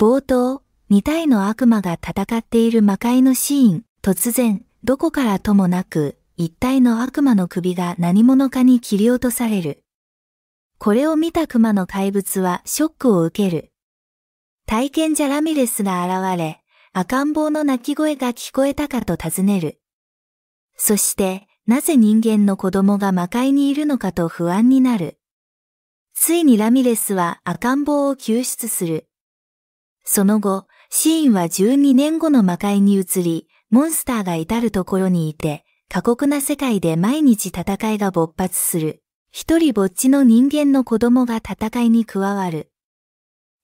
冒頭、2体の悪魔が戦っている魔界のシーン、突然、どこからともなく、一体の悪魔の首が何者かに切り落とされる。これを見た熊の怪物はショックを受ける。体験者ラミレスが現れ、赤ん坊の泣き声が聞こえたかと尋ねる。そして、なぜ人間の子供が魔界にいるのかと不安になる。ついにラミレスは赤ん坊を救出する。その後、シーンは12年後の魔界に移り、モンスターが至るところにいて、過酷な世界で毎日戦いが勃発する。一人ぼっちの人間の子供が戦いに加わる。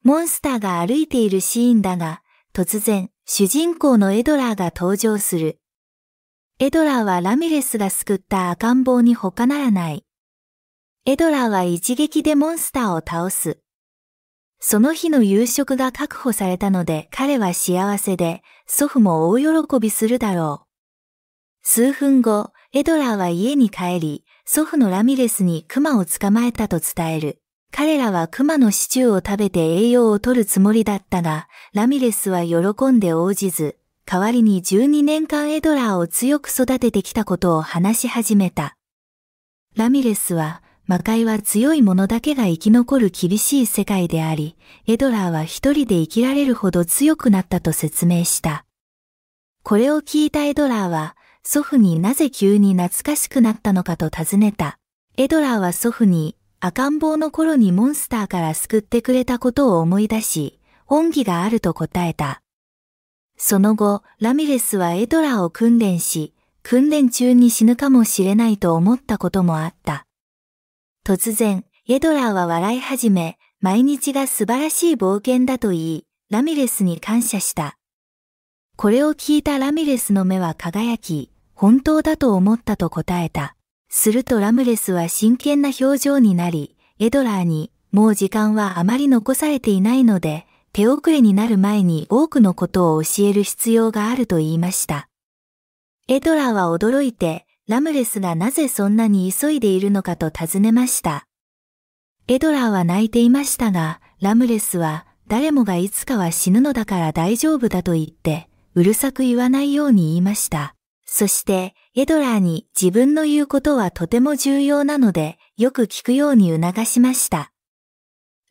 モンスターが歩いているシーンだが、突然、主人公のエドラーが登場する。エドラーはラミレスが救った赤ん坊に他ならない。エドラーは一撃でモンスターを倒す。その日の夕食が確保されたので彼は幸せで、祖父も大喜びするだろう。数分後、エドラーは家に帰り、祖父のラミレスに熊を捕まえたと伝える。彼らは熊のシチューを食べて栄養を取るつもりだったが、ラミレスは喜んで応じず、代わりに12年間エドラーを強く育ててきたことを話し始めた。ラミレスは魔界は強い者だけが生き残る厳しい世界であり、エドラーは一人で生きられるほど強くなったと説明した。これを聞いたエドラーは、祖父になぜ急に懐かしくなったのかと尋ねた。エドラーは祖父に赤ん坊の頃にモンスターから救ってくれたことを思い出し、恩義があると答えた。その後、ラミレスはエドラーを訓練し、訓練中に死ぬかもしれないと思ったこともあった。突然、エドラーは笑い始め、毎日が素晴らしい冒険だと言い、ラミレスに感謝した。これを聞いたラミレスの目は輝き、本当だと思ったと答えた。するとラムレスは真剣な表情になり、エドラーに、もう時間はあまり残されていないので、手遅れになる前に多くのことを教える必要があると言いました。エドラーは驚いて、ラムレスがなぜそんなに急いでいるのかと尋ねました。エドラーは泣いていましたが、ラムレスは誰もがいつかは死ぬのだから大丈夫だと言って、うるさく言わないように言いました。そして、エドラーに自分の言うことはとても重要なので、よく聞くように促しました。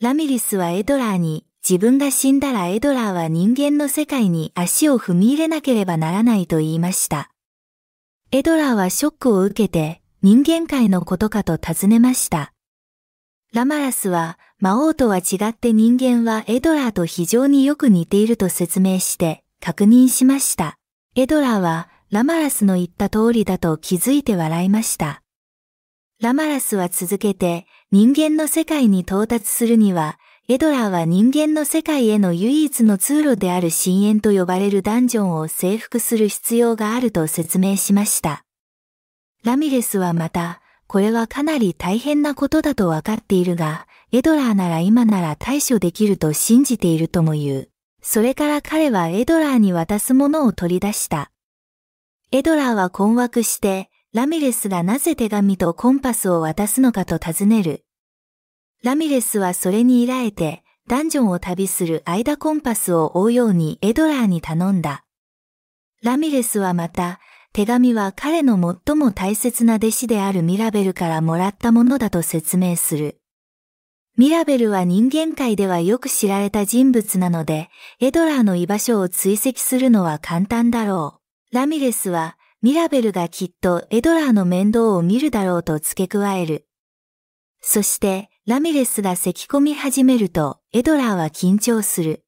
ラミリスはエドラーに、自分が死んだらエドラーは人間の世界に足を踏み入れなければならないと言いました。エドラーはショックを受けて人間界のことかと尋ねました。ラマラスは魔王とは違って人間はエドラーと非常によく似ていると説明して確認しました。エドラーはラマラスの言った通りだと気づいて笑いました。ラマラスは続けて人間の世界に到達するにはエドラーは人間の世界への唯一の通路である深淵と呼ばれるダンジョンを征服する必要があると説明しました。ラミレスはまた、これはかなり大変なことだとわかっているが、エドラーなら今なら対処できると信じているとも言う。それから彼はエドラーに渡すものを取り出した。エドラーは困惑して、ラミレスがなぜ手紙とコンパスを渡すのかと尋ねる。ラミレスはそれに依頼て、ダンジョンを旅するアイダコンパスを追うようにエドラーに頼んだ。ラミレスはまた、手紙は彼の最も大切な弟子であるミラベルからもらったものだと説明する。ミラベルは人間界ではよく知られた人物なので、エドラーの居場所を追跡するのは簡単だろう。ラミレスは、ミラベルがきっとエドラーの面倒を見るだろうと付け加える。そして、ラミレスが咳込み始めると、エドラーは緊張する。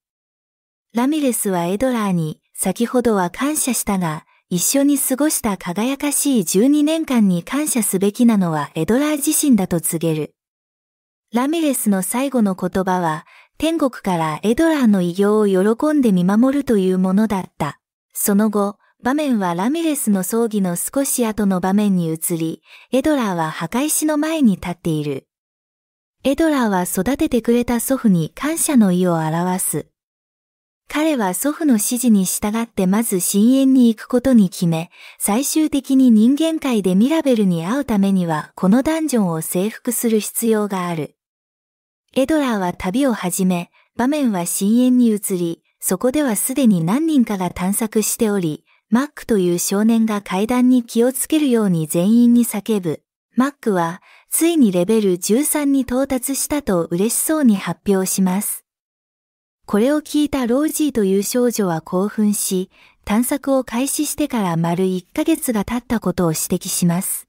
ラミレスはエドラーに、先ほどは感謝したが、一緒に過ごした輝かしい12年間に感謝すべきなのはエドラー自身だと告げる。ラミレスの最後の言葉は、天国からエドラーの偉業を喜んで見守るというものだった。その後、場面はラミレスの葬儀の少し後の場面に移り、エドラーは墓石の前に立っている。エドラーは育ててくれた祖父に感謝の意を表す。彼は祖父の指示に従ってまず深淵に行くことに決め、最終的に人間界でミラベルに会うためにはこのダンジョンを征服する必要がある。エドラーは旅を始め、場面は深淵に移り、そこではすでに何人かが探索しており、マックという少年が階段に気をつけるように全員に叫ぶ。マックはついにレベル13に到達したと嬉しそうに発表します。これを聞いたロージーという少女は興奮し、探索を開始してから丸1ヶ月が経ったことを指摘します。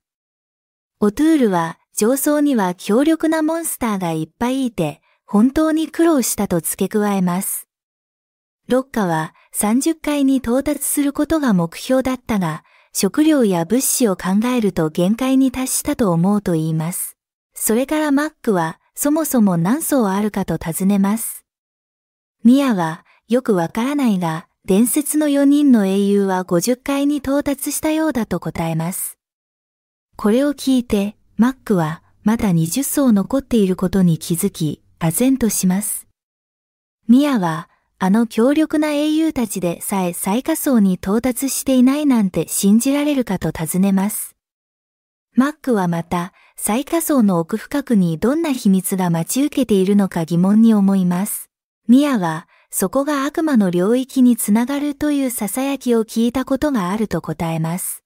オトゥールは上層には強力なモンスターがいっぱいいて、本当に苦労したと付け加えます。ロッカは30階に到達することが目標だったが、食料や物資を考えると限界に達したと思うと言います。それからマックはそもそも何層あるかと尋ねます。ミアはよくわからないが、伝説の4人の英雄は50階に到達したようだと答えます。これを聞いて、マックはまだ20層残っていることに気づき、唖然とします。ミアはあの強力な英雄たちでさえ最下層に到達していないなんて信じられるかと尋ねます。マックはまた、最下層の奥深くにどんな秘密が待ち受けているのか疑問に思います。ミアは、そこが悪魔の領域につながるという囁きを聞いたことがあると答えます。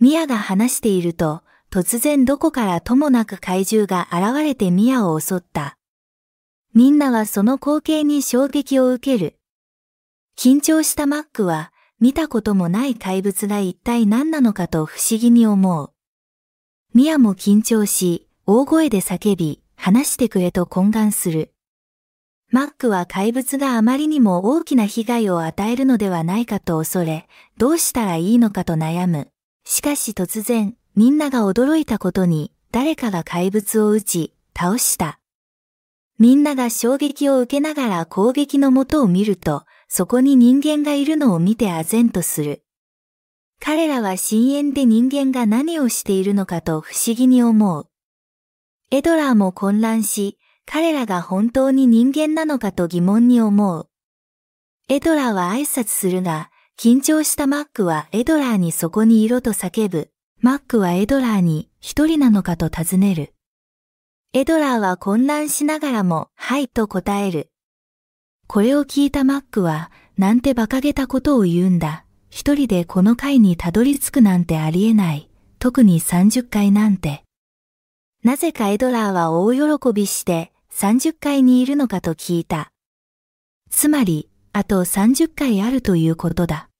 ミアが話していると、突然どこからともなく怪獣が現れてミアを襲ったみんなはその光景に衝撃を受ける。緊張したマックは、見たこともない怪物が一体何なのかと不思議に思う。ミアも緊張し、大声で叫び、話してくれと懇願する。マックは怪物があまりにも大きな被害を与えるのではないかと恐れ、どうしたらいいのかと悩む。しかし突然、みんなが驚いたことに、誰かが怪物を撃ち、倒した。みんなが衝撃を受けながら攻撃のもとを見ると、そこに人間がいるのを見て唖然とする。彼らは深淵で人間が何をしているのかと不思議に思う。エドラーも混乱し、彼らが本当に人間なのかと疑問に思う。エドラーは挨拶するが、緊張したマックはエドラーにそこにいろと叫ぶ。マックはエドラーに一人なのかと尋ねる。エドラーは混乱しながらも、はいと答える。これを聞いたマックは、なんて馬鹿げたことを言うんだ。一人でこの階にたどり着くなんてありえない。特に30階なんて。なぜかエドラーは大喜びして30階にいるのかと聞いた。つまり、あと30回あるということだ。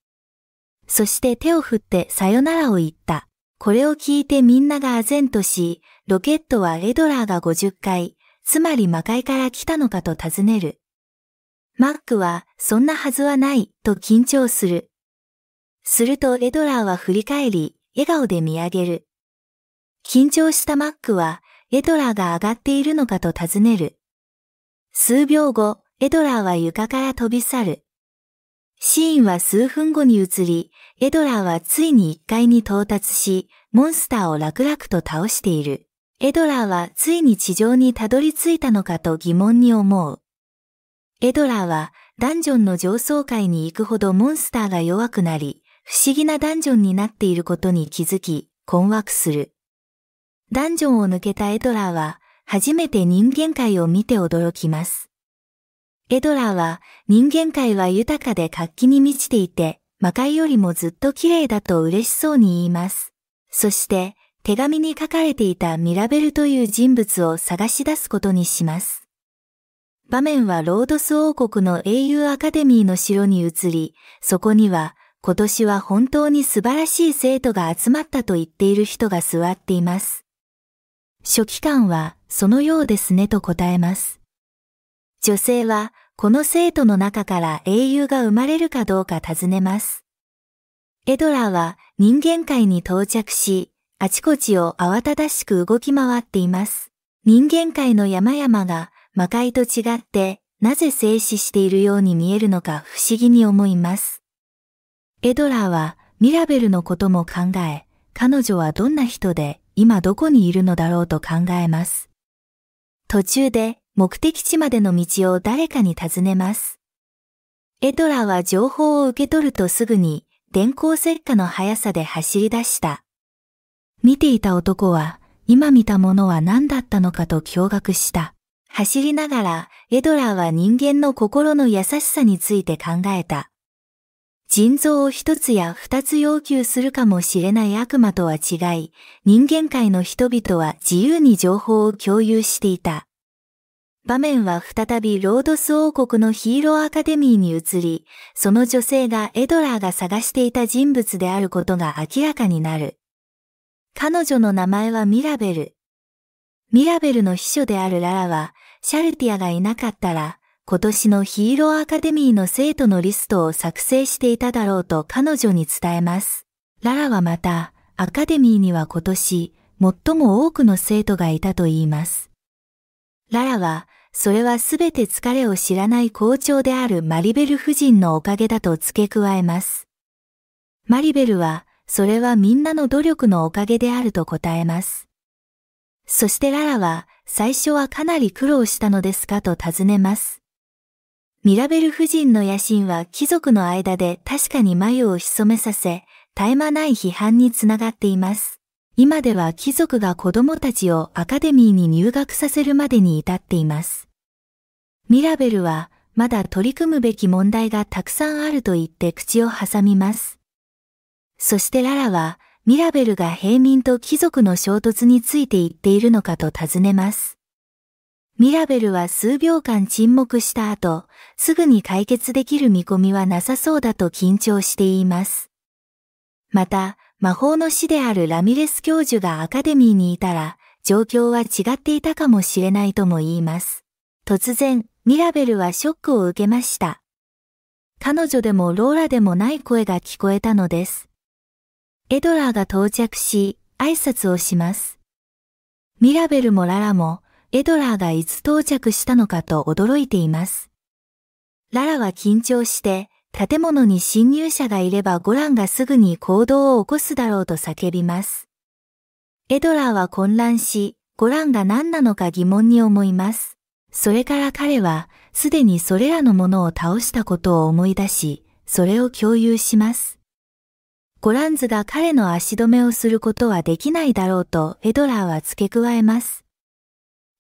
そして手を振ってさよならを言った。これを聞いてみんなが唖然とし、ロケットはエドラーが50回、つまり魔界から来たのかと尋ねる。マックは、そんなはずはない、と緊張する。するとエドラーは振り返り、笑顔で見上げる。緊張したマックは、エドラーが上がっているのかと尋ねる。数秒後、エドラーは床から飛び去る。シーンは数分後に移り、エドラーはついに1階に到達し、モンスターを楽々と倒している。エドラーはついに地上にたどり着いたのかと疑問に思う。エドラーはダンジョンの上層階に行くほどモンスターが弱くなり、不思議なダンジョンになっていることに気づき、困惑する。ダンジョンを抜けたエドラーは、初めて人間界を見て驚きます。エドラーは、人間界は豊かで活気に満ちていて、魔界よりもずっと綺麗だと嬉しそうに言います。そして、手紙に書かれていたミラベルという人物を探し出すことにします。場面はロードス王国の英雄アカデミーの城に移り、そこには今年は本当に素晴らしい生徒が集まったと言っている人が座っています。書記官はそのようですねと答えます。女性はこの生徒の中から英雄が生まれるかどうか尋ねます。エドラーは人間界に到着し、あちこちを慌ただしく動き回っています。人間界の山々が魔界と違ってなぜ静止しているように見えるのか不思議に思います。エドラーはミラベルのことも考え、彼女はどんな人で今どこにいるのだろうと考えます。途中で目的地までの道を誰かに尋ねます。エドラーは情報を受け取るとすぐに電光石火の速さで走り出した。見ていた男は、今見たものは何だったのかと驚愕した。走りながら、エドラーは人間の心の優しさについて考えた。腎臓を一つや二つ要求するかもしれない悪魔とは違い、人間界の人々は自由に情報を共有していた。場面は再びロードス王国のヒーローアカデミーに移り、その女性がエドラーが探していた人物であることが明らかになる。彼女の名前はミラベル。ミラベルの秘書であるララは、シャルティアがいなかったら、今年のヒーローアカデミーの生徒のリストを作成していただろうと彼女に伝えます。ララはまた、アカデミーには今年、最も多くの生徒がいたと言います。ララは、それはすべて疲れを知らない校長であるマリベル夫人のおかげだと付け加えます。マリベルは、それはみんなの努力のおかげであると答えます。そしてララは、最初はかなり苦労したのですかと尋ねます。ミラベル夫人の野心は貴族の間で確かに眉を潜めさせ、絶え間ない批判につながっています。今では貴族が子供たちをアカデミーに入学させるまでに至っています。ミラベルは、まだ取り組むべき問題がたくさんあると言って口を挟みます。そしてララは、ミラベルが平民と貴族の衝突について言っているのかと尋ねます。ミラベルは数秒間沈黙した後、すぐに解決できる見込みはなさそうだと緊張しています。また、魔法の師であるラミレス教授がアカデミーにいたら、状況は違っていたかもしれないとも言います。突然、ミラベルはショックを受けました。彼女でもローラでもない声が聞こえたのです。エドラーが到着し、挨拶をします。ミラベルもララも、エドラーがいつ到着したのかと驚いています。ララは緊張して、建物に侵入者がいればゴランがすぐに行動を起こすだろうと叫びます。エドラーは混乱し、ゴランが何なのか疑問に思います。それから彼は、すでにそれらのものを倒したことを思い出し、それを共有します。ゴランズが彼の足止めをすることはできないだろうとフェドラーは付け加えます。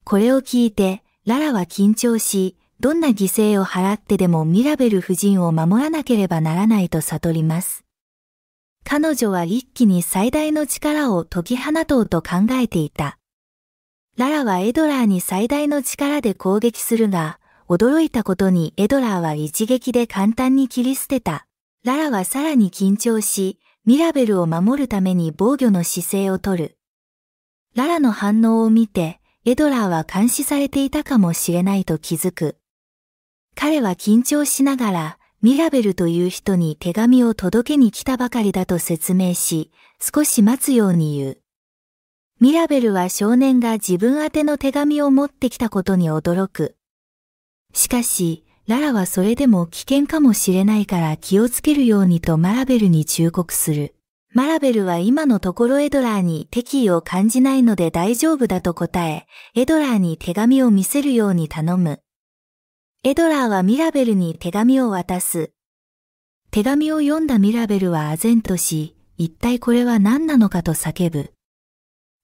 これを聞いて、ララは緊張し、どんな犠牲を払ってでもミラベル夫人を守らなければならないと悟ります。彼女は一気に最大の力を解き放とうと考えていた。ララはエドラーに最大の力で攻撃するが、驚いたことにエドラーは一撃で簡単に切り捨てた。ララはさらに緊張し、ミラベルを守るために防御の姿勢をとる。ララの反応を見て、エドラーは監視されていたかもしれないと気づく。彼は緊張しながら、ミラベルという人に手紙を届けに来たばかりだと説明し、少し待つように言う。ミラベルは少年が自分宛ての手紙を持ってきたことに驚く。しかし、ララはそれでも危険かもしれないから気をつけるようにとマラベルに忠告する。マラベルは今のところエドラーに敵意を感じないので大丈夫だと答え、エドラーに手紙を見せるように頼む。エドラーはミラベルに手紙を渡す。手紙を読んだミラベルは唖然とし、一体これは何なのかと叫ぶ。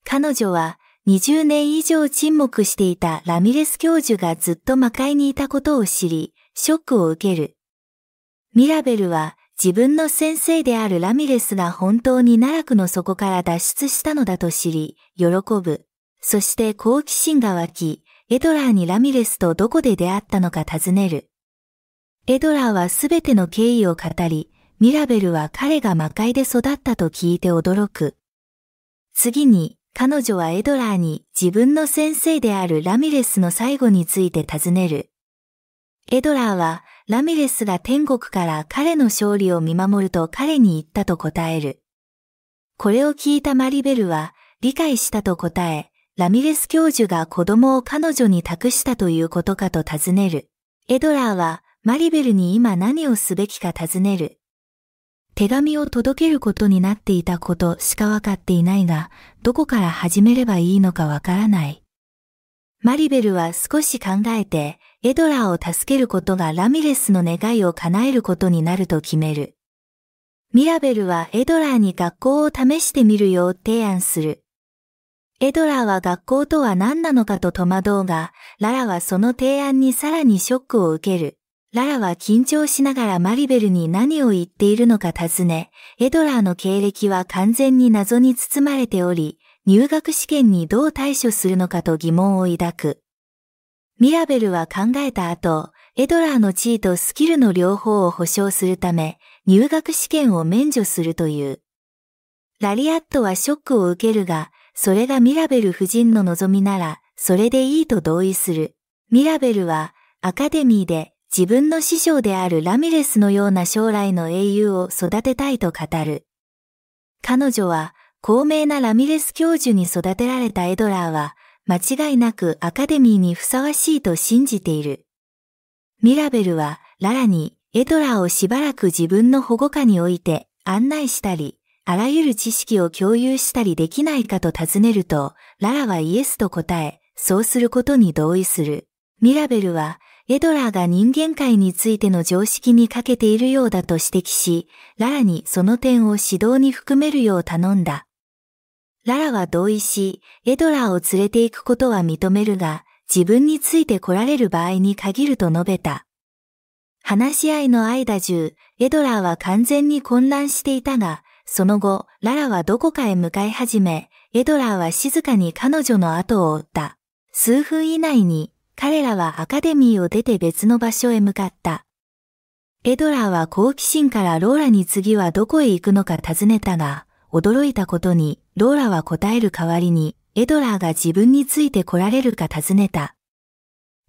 彼女は20年以上沈黙していたラミレス教授がずっと魔界にいたことを知り、ショックを受ける。ミラベルは自分の先生であるラミレスが本当に奈落の底から脱出したのだと知り、喜ぶ。そして好奇心が湧き、エドラーにラミレスとどこで出会ったのか尋ねる。エドラーはすべての経緯を語り、ミラベルは彼が魔界で育ったと聞いて驚く。次に、彼女はエドラーに自分の先生であるラミレスの最後について尋ねる。エドラーはラミレスが天国から彼の勝利を見守ると彼に言ったと答える。これを聞いたマリベルは理解したと答え、ラミレス教授が子供を彼女に託したということかと尋ねる。エドラーはマリベルに今何をすべきか尋ねる。手紙を届けることになっていたことしかわかっていないが、どこから始めればいいのかわからない。マリベルは少し考えて、エドラーを助けることがラミレスの願いを叶えることになると決める。ミラベルはエドラーに学校を試してみるよう提案する。エドラーは学校とは何なのかと戸惑うが、ララはその提案にさらにショックを受ける。ララは緊張しながらマリベルに何を言っているのか尋ね、エドラーの経歴は完全に謎に包まれており、入学試験にどう対処するのかと疑問を抱く。ミラベルは考えた後、エドラーの地位とスキルの両方を保証するため、入学試験を免除するという。ラリアットはショックを受けるが、それがミラベル夫人の望みなら、それでいいと同意する。ミラベルは、アカデミーで自分の師匠であるラミレスのような将来の英雄を育てたいと語る。彼女は、高名なラミレス教授に育てられたエドラーは、間違いなくアカデミーにふさわしいと信じている。ミラベルは、ララに、エドラーをしばらく自分の保護下に置いて案内したり、あらゆる知識を共有したりできないかと尋ねると、ララはイエスと答え、そうすることに同意する。ミラベルは、エドラーが人間界についての常識に欠けているようだと指摘し、ララにその点を指導に含めるよう頼んだ。ララは同意し、エドラーを連れて行くことは認めるが、自分について来られる場合に限ると述べた。話し合いの間中、エドラーは完全に混乱していたが、その後、ララはどこかへ向かい始め、エドラーは静かに彼女の後を追った。数分以内に彼らはアカデミーを出て別の場所へ向かった。エドラーは好奇心からローラに次はどこへ行くのか尋ねたが、驚いたことに、ローラは答える代わりに、エドラーが自分について来られるか尋ねた。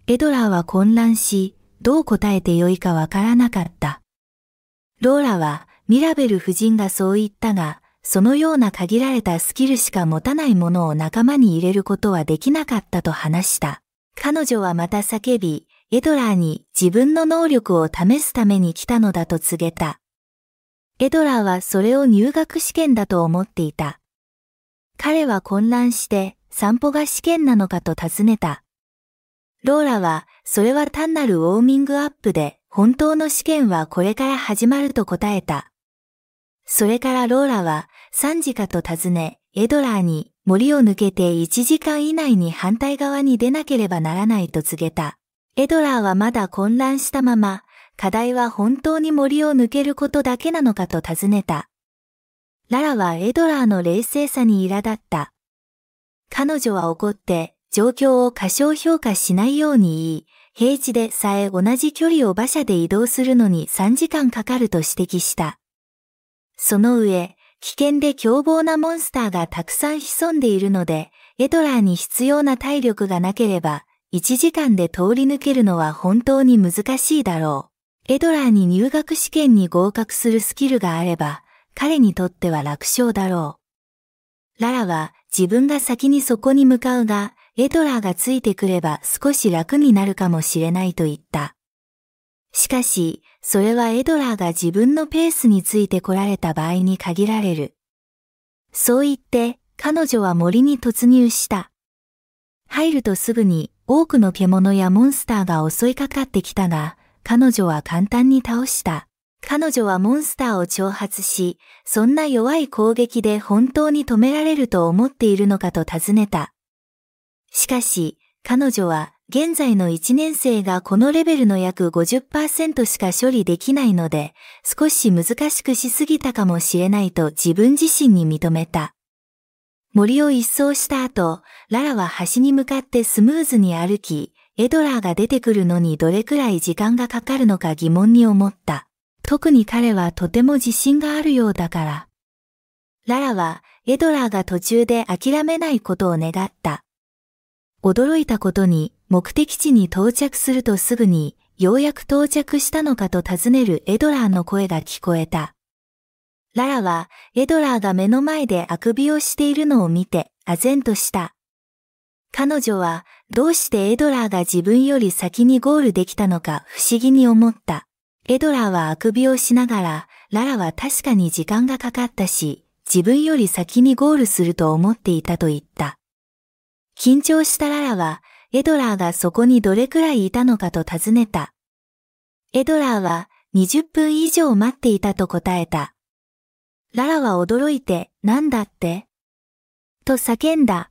エドラーは混乱し、どう答えてよいかわからなかった。ローラは、ミラベル夫人がそう言ったが、そのような限られたスキルしか持たないものを仲間に入れることはできなかったと話した。彼女はまた叫び、エドラーに自分の能力を試すために来たのだと告げた。エドラーはそれを入学試験だと思っていた。彼は混乱して散歩が試験なのかと尋ねた。ローラは、それは単なるウォーミングアップで、本当の試験はこれから始まると答えた。それからローラは、3時かと尋ね、エドラーに森を抜けて1時間以内に反対側に出なければならないと告げた。エドラーはまだ混乱したまま、課題は本当に森を抜けることだけなのかと尋ねた。ララはエドラーの冷静さに苛立った。彼女は怒って、状況を過小評価しないように言い、平地でさえ同じ距離を馬車で移動するのに3時間かかると指摘した。その上、危険で凶暴なモンスターがたくさん潜んでいるので、エドラーに必要な体力がなければ、1時間で通り抜けるのは本当に難しいだろう。エドラーに入学試験に合格するスキルがあれば、彼にとっては楽勝だろう。ララは自分が先にそこに向かうが、エドラーがついてくれば少し楽になるかもしれないと言った。しかし、それはエドラーが自分のペースについて来られた場合に限られる。そう言って、彼女は森に突入した。入るとすぐに多くの獣やモンスターが襲いかかってきたが、彼女は簡単に倒した。彼女はモンスターを挑発し、そんな弱い攻撃で本当に止められると思っているのかと尋ねた。しかし、彼女は現在の1年生がこのレベルの約50%しか処理できないので、少し難しくしすぎたかもしれないと自分自身に認めた。森を一掃した後、ララは端に向かってスムーズに歩き、エドラーが出てくるのにどれくらい時間がかかるのか疑問に思った。特に彼はとても自信があるようだから。ララはエドラーが途中で諦めないことを願った。驚いたことに目的地に到着するとすぐに、ようやく到着したのかと尋ねるエドラーの声が聞こえた。ララは、エドラーが目の前であくびをしているのを見て、唖然とした。彼女は、どうしてエドラーが自分より先にゴールできたのか不思議に思った。エドラーはあくびをしながら、ララは確かに時間がかかったし、自分より先にゴールすると思っていたと言った。緊張したララは、エドラーがそこにどれくらいいたのかと尋ねた。エドラーは20分以上待っていたと答えた。ララは驚いて、なんだってと叫んだ。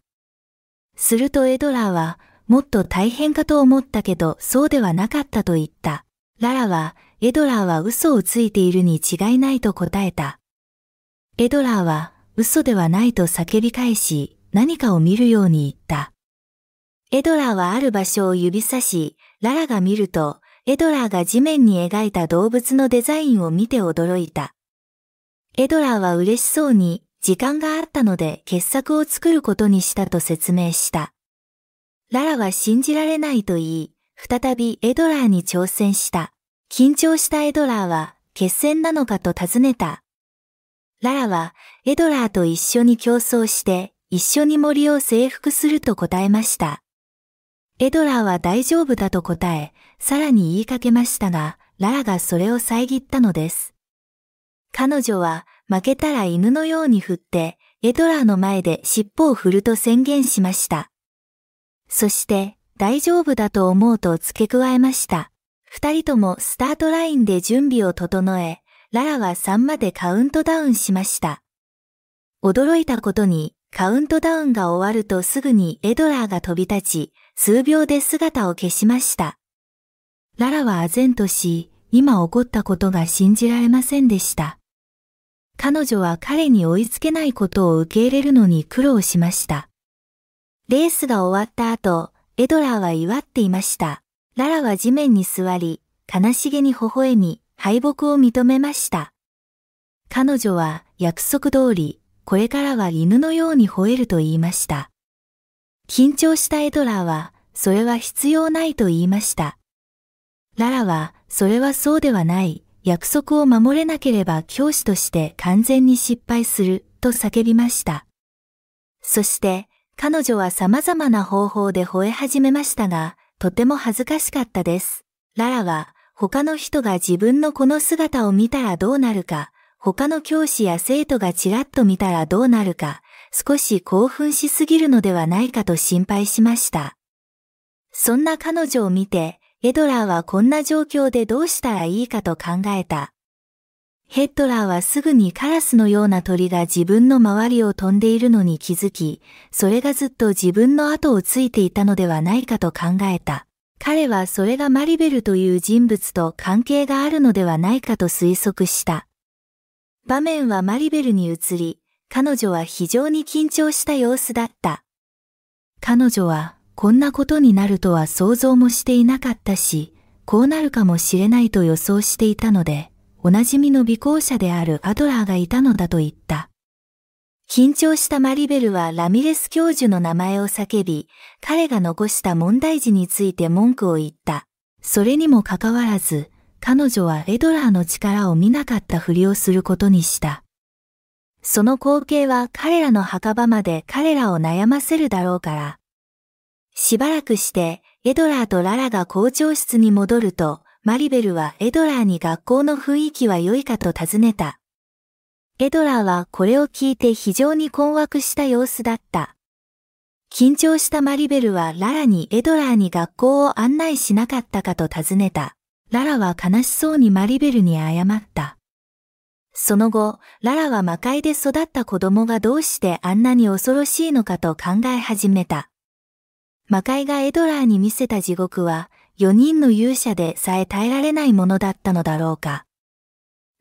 するとエドラーは、もっと大変かと思ったけど、そうではなかったと言った。ララは、エドラーは嘘をついているに違いないと答えた。エドラーは、嘘ではないと叫び返し、何かを見るように言った。エドラーはある場所を指さし、ララが見ると、エドラーが地面に描いた動物のデザインを見て驚いた。エドラーは嬉しそうに、時間があったので傑作を作ることにしたと説明した。ララは信じられないと言い、再びエドラーに挑戦した。緊張したエドラーは、決戦なのかと尋ねた。ララは、エドラーと一緒に競争して、一緒に森を征服すると答えました。エドラーは大丈夫だと答え、さらに言いかけましたが、ララがそれを遮ったのです。彼女は負けたら犬のように振って、エドラーの前で尻尾を振ると宣言しました。そして、大丈夫だと思うと付け加えました。二人ともスタートラインで準備を整え、ララは3までカウントダウンしました。驚いたことに、カウントダウンが終わるとすぐにエドラーが飛び立ち、数秒で姿を消しました。ララは唖然とし、今起こったことが信じられませんでした。彼女は彼に追いつけないことを受け入れるのに苦労しました。レースが終わった後、エドラーは祝っていました。ララは地面に座り、悲しげに微笑み、敗北を認めました。彼女は約束通り、これからは犬のように吠えると言いました。緊張したエドラーは、それは必要ないと言いました。ララは、それはそうではない、約束を守れなければ教師として完全に失敗する、と叫びました。そして、彼女は様々な方法で吠え始めましたが、とても恥ずかしかったです。ララは、他の人が自分のこの姿を見たらどうなるか、他の教師や生徒がちらっと見たらどうなるか、少し興奮しすぎるのではないかと心配しました。そんな彼女を見て、エドラーはこんな状況でどうしたらいいかと考えた。ヘッドラーはすぐにカラスのような鳥が自分の周りを飛んでいるのに気づき、それがずっと自分の後をついていたのではないかと考えた。彼はそれがマリベルという人物と関係があるのではないかと推測した。場面はマリベルに移り、彼女は非常に緊張した様子だった。彼女はこんなことになるとは想像もしていなかったし、こうなるかもしれないと予想していたので、おなじみの尾行者であるアドラーがいたのだと言った。緊張したマリベルはラミレス教授の名前を叫び、彼が残した問題児について文句を言った。それにもかかわらず、彼女はエドラーの力を見なかったふりをすることにした。その光景は彼らの墓場まで彼らを悩ませるだろうから。しばらくして、エドラーとララが校長室に戻ると、マリベルはエドラーに学校の雰囲気は良いかと尋ねた。エドラーはこれを聞いて非常に困惑した様子だった。緊張したマリベルはララにエドラーに学校を案内しなかったかと尋ねた。ララは悲しそうにマリベルに謝った。その後、ララは魔界で育った子供がどうしてあんなに恐ろしいのかと考え始めた。魔界がエドラーに見せた地獄は、4人の勇者でさえ耐えられないものだったのだろうか。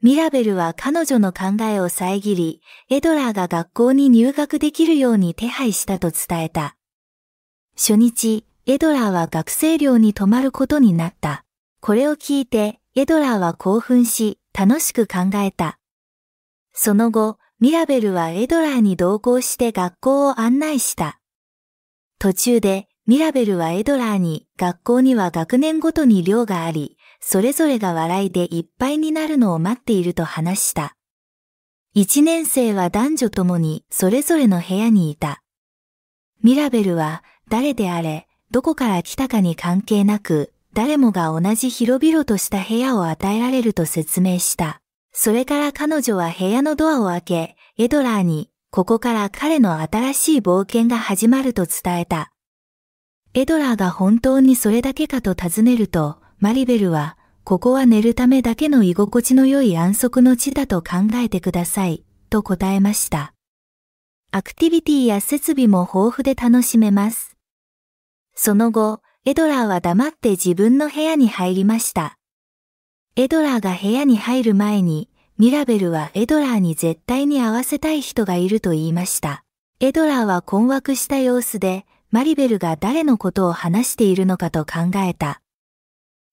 ミラベルは彼女の考えを遮り、エドラーが学校に入学できるように手配したと伝えた。初日、エドラーは学生寮に泊まることになった。これを聞いて、エドラーは興奮し、楽しく考えた。その後、ミラベルはエドラーに同行して学校を案内した。途中で、ミラベルはエドラーに、学校には学年ごとに寮があり、それぞれが笑いでいっぱいになるのを待っていると話した。一年生は男女ともにそれぞれの部屋にいた。ミラベルは誰であれ、どこから来たかに関係なく、誰もが同じ広々とした部屋を与えられると説明した。それから彼女は部屋のドアを開け、エドラーに、ここから彼の新しい冒険が始まると伝えた。エドラーが本当にそれだけかと尋ねると、マリベルは、ここは寝るためだけの居心地の良い安息の地だと考えてください、と答えました。アクティビティや設備も豊富で楽しめます。その後、エドラーは黙って自分の部屋に入りました。エドラーが部屋に入る前に、ミラベルはエドラーに絶対に会わせたい人がいると言いました。エドラーは困惑した様子で、マリベルが誰のことを話しているのかと考えた。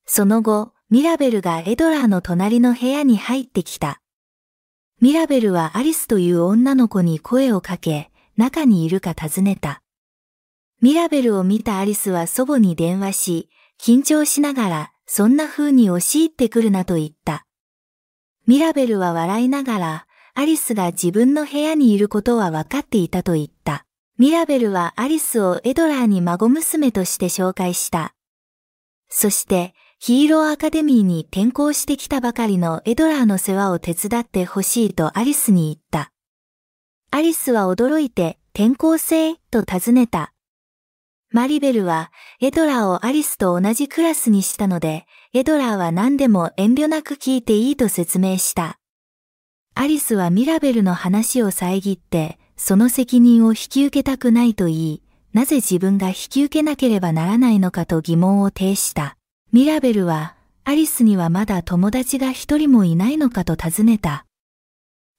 その後、ミラベルがエドラーの隣の部屋に入ってきた。ミラベルはアリスという女の子に声をかけ、中にいるか尋ねた。ミラベルを見たアリスは祖母に電話し、緊張しながらそんな風に押し入ってくるなと言った。ミラベルは笑いながら、アリスが自分の部屋にいることは分かっていたと言った。ミラベルはアリスをエドラーに孫娘として紹介した。そして、ヒーローアカデミーに転校してきたばかりのエドラーの世話を手伝ってほしいとアリスに言った。アリスは驚いて、転校生と尋ねた。マリベルはエドラーをアリスと同じクラスにしたので、エドラーは何でも遠慮なく聞いていいと説明した。アリスはミラベルの話を遮って、その責任を引き受けたくないと言い、なぜ自分が引き受けなければならないのかと疑問を呈した。ミラベルは、アリスにはまだ友達が一人もいないのかと尋ねた。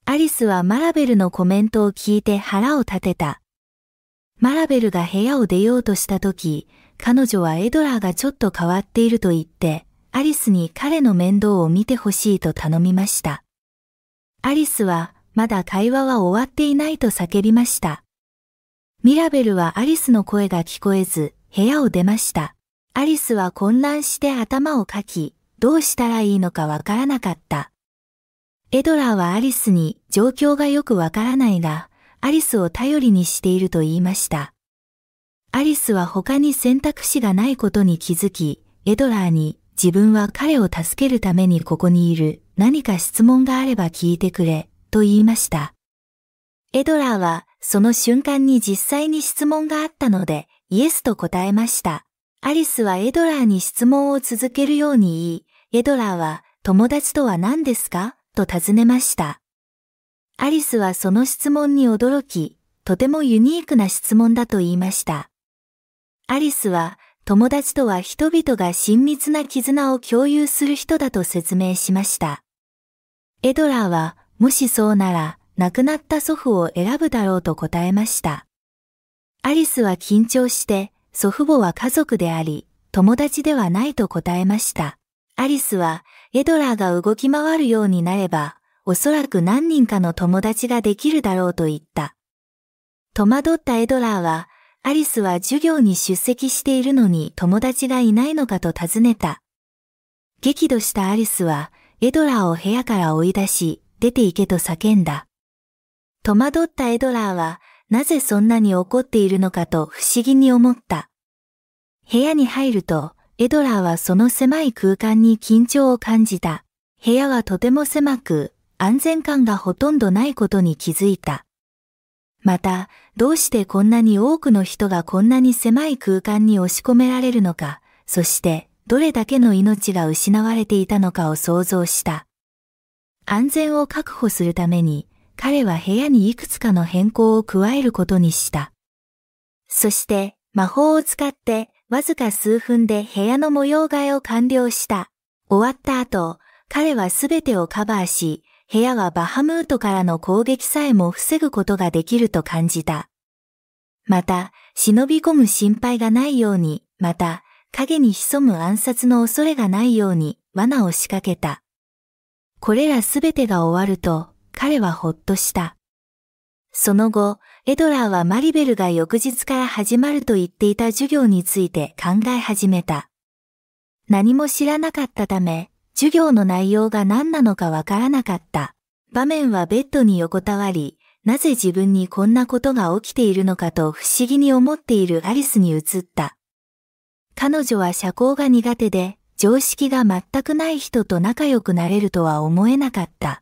アリスはマラベルのコメントを聞いて腹を立てた。マラベルが部屋を出ようとした時、彼女はエドラーがちょっと変わっていると言って、アリスに彼の面倒を見てほしいと頼みました。アリスは、まだ会話は終わっていないと叫びました。ミラベルはアリスの声が聞こえず、部屋を出ました。アリスは混乱して頭をかき、どうしたらいいのかわからなかった。エドラーはアリスに状況がよくわからないが、アリスを頼りにしていると言いました。アリスは他に選択肢がないことに気づき、エドラーに自分は彼を助けるためにここにいる何か質問があれば聞いてくれと言いました。エドラーはその瞬間に実際に質問があったのでイエスと答えました。アリスはエドラーに質問を続けるように言い、エドラーは友達とは何ですかと尋ねました。アリスはその質問に驚き、とてもユニークな質問だと言いました。アリスは、友達とは人々が親密な絆を共有する人だと説明しました。エドラーは、もしそうなら、亡くなった祖父を選ぶだろうと答えました。アリスは緊張して、祖父母は家族であり、友達ではないと答えました。アリスは、エドラーが動き回るようになれば、おそらく何人かの友達ができるだろうと言った。戸惑ったエドラーは、アリスは授業に出席しているのに友達がいないのかと尋ねた。激怒したアリスは、エドラーを部屋から追い出し、出て行けと叫んだ。戸惑ったエドラーは、なぜそんなに怒っているのかと不思議に思った。部屋に入ると、エドラーはその狭い空間に緊張を感じた。部屋はとても狭く、安全感がほとんどないことに気づいた。また、どうしてこんなに多くの人がこんなに狭い空間に押し込められるのか、そしてどれだけの命が失われていたのかを想像した。安全を確保するために、彼は部屋にいくつかの変更を加えることにした。そして、魔法を使って、わずか数分で部屋の模様替えを完了した。終わった後、彼はすべてをカバーし、部屋はバハムートからの攻撃さえも防ぐことができると感じた。また、忍び込む心配がないように、また、影に潜む暗殺の恐れがないように罠を仕掛けた。これらすべてが終わると、彼はほっとした。その後、エドラーはマリベルが翌日から始まると言っていた授業について考え始めた。何も知らなかったため、授業の内容が何なのかわからなかった。場面はベッドに横たわり、なぜ自分にこんなことが起きているのかと不思議に思っているアリスに移った。彼女は社交が苦手で、常識が全くない人と仲良くなれるとは思えなかった。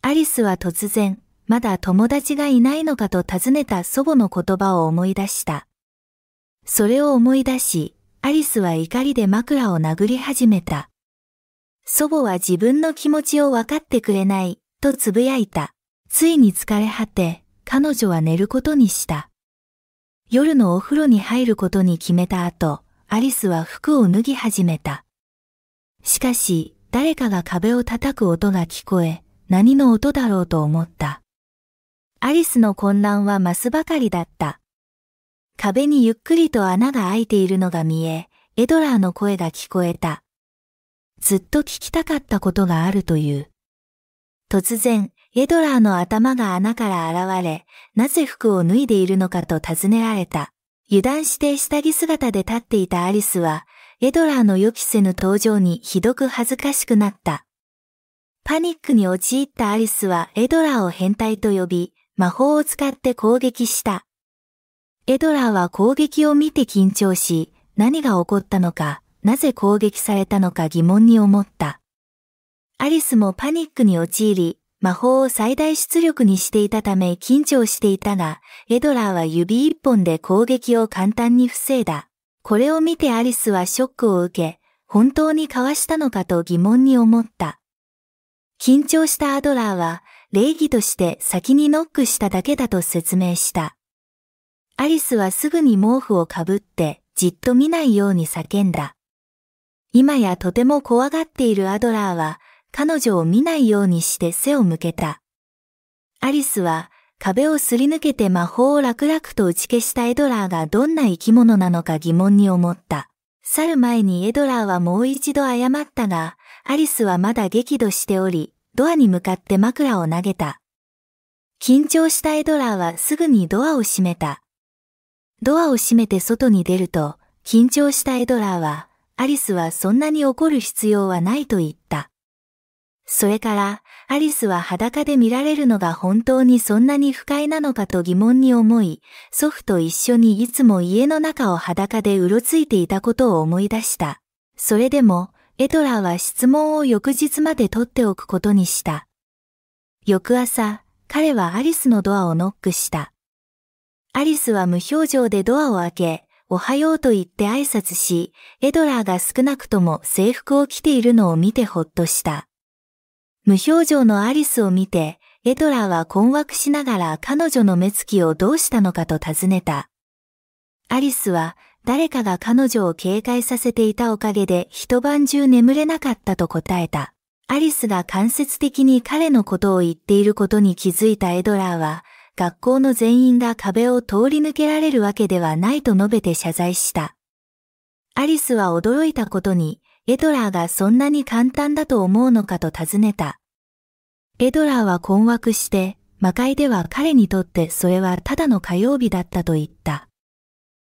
アリスは突然、まだ友達がいないのかと尋ねた祖母の言葉を思い出した。それを思い出し、アリスは怒りで枕を殴り始めた。祖母は自分の気持ちを分かってくれない、と呟いた。ついに疲れ果て、彼女は寝ることにした。夜のお風呂に入ることに決めた後、アリスは服を脱ぎ始めた。しかし、誰かが壁を叩く音が聞こえ、何の音だろうと思った。アリスの混乱は増すばかりだった。壁にゆっくりと穴が開いているのが見え、エドラーの声が聞こえた。ずっと聞きたかったことがあるという。突然、エドラーの頭が穴から現れ、なぜ服を脱いでいるのかと尋ねられた。油断して下着姿で立っていたアリスは、エドラーの予期せぬ登場にひどく恥ずかしくなった。パニックに陥ったアリスはエドラーを変態と呼び、魔法を使って攻撃した。エドラーは攻撃を見て緊張し、何が起こったのか、なぜ攻撃されたのか疑問に思った。アリスもパニックに陥り、魔法を最大出力にしていたため緊張していたが、エドラーは指一本で攻撃を簡単に防いだ。これを見てアリスはショックを受け、本当にかわしたのかと疑問に思った。緊張したアドラーは、礼儀として先にノックしただけだと説明した。アリスはすぐに毛布をかぶって、じっと見ないように叫んだ。今やとても怖がっているアドラーは彼女を見ないようにして背を向けた。アリスは壁をすり抜けて魔法を楽々と打ち消したエドラーがどんな生き物なのか疑問に思った。去る前にエドラーはもう一度謝ったが、アリスはまだ激怒しており、ドアに向かって枕を投げた。緊張したエドラーはすぐにドアを閉めた。ドアを閉めて外に出ると、緊張したエドラーはアリスはそんなに怒る必要はないと言った。それから、アリスは裸で見られるのが本当にそんなに不快なのかと疑問に思い、祖父と一緒にいつも家の中を裸でうろついていたことを思い出した。それでも、エトラーは質問を翌日まで取っておくことにした。翌朝、彼はアリスのドアをノックした。アリスは無表情でドアを開け、おはようと言って挨拶し、エドラーが少なくとも制服を着ているのを見てほっとした。無表情のアリスを見て、エドラーは困惑しながら彼女の目つきをどうしたのかと尋ねた。アリスは、誰かが彼女を警戒させていたおかげで一晩中眠れなかったと答えた。アリスが間接的に彼のことを言っていることに気づいたエドラーは、学校の全員が壁を通り抜けられるわけではないと述べて謝罪した。アリスは驚いたことに、エドラーがそんなに簡単だと思うのかと尋ねた。エドラーは困惑して、魔界では彼にとってそれはただの火曜日だったと言った。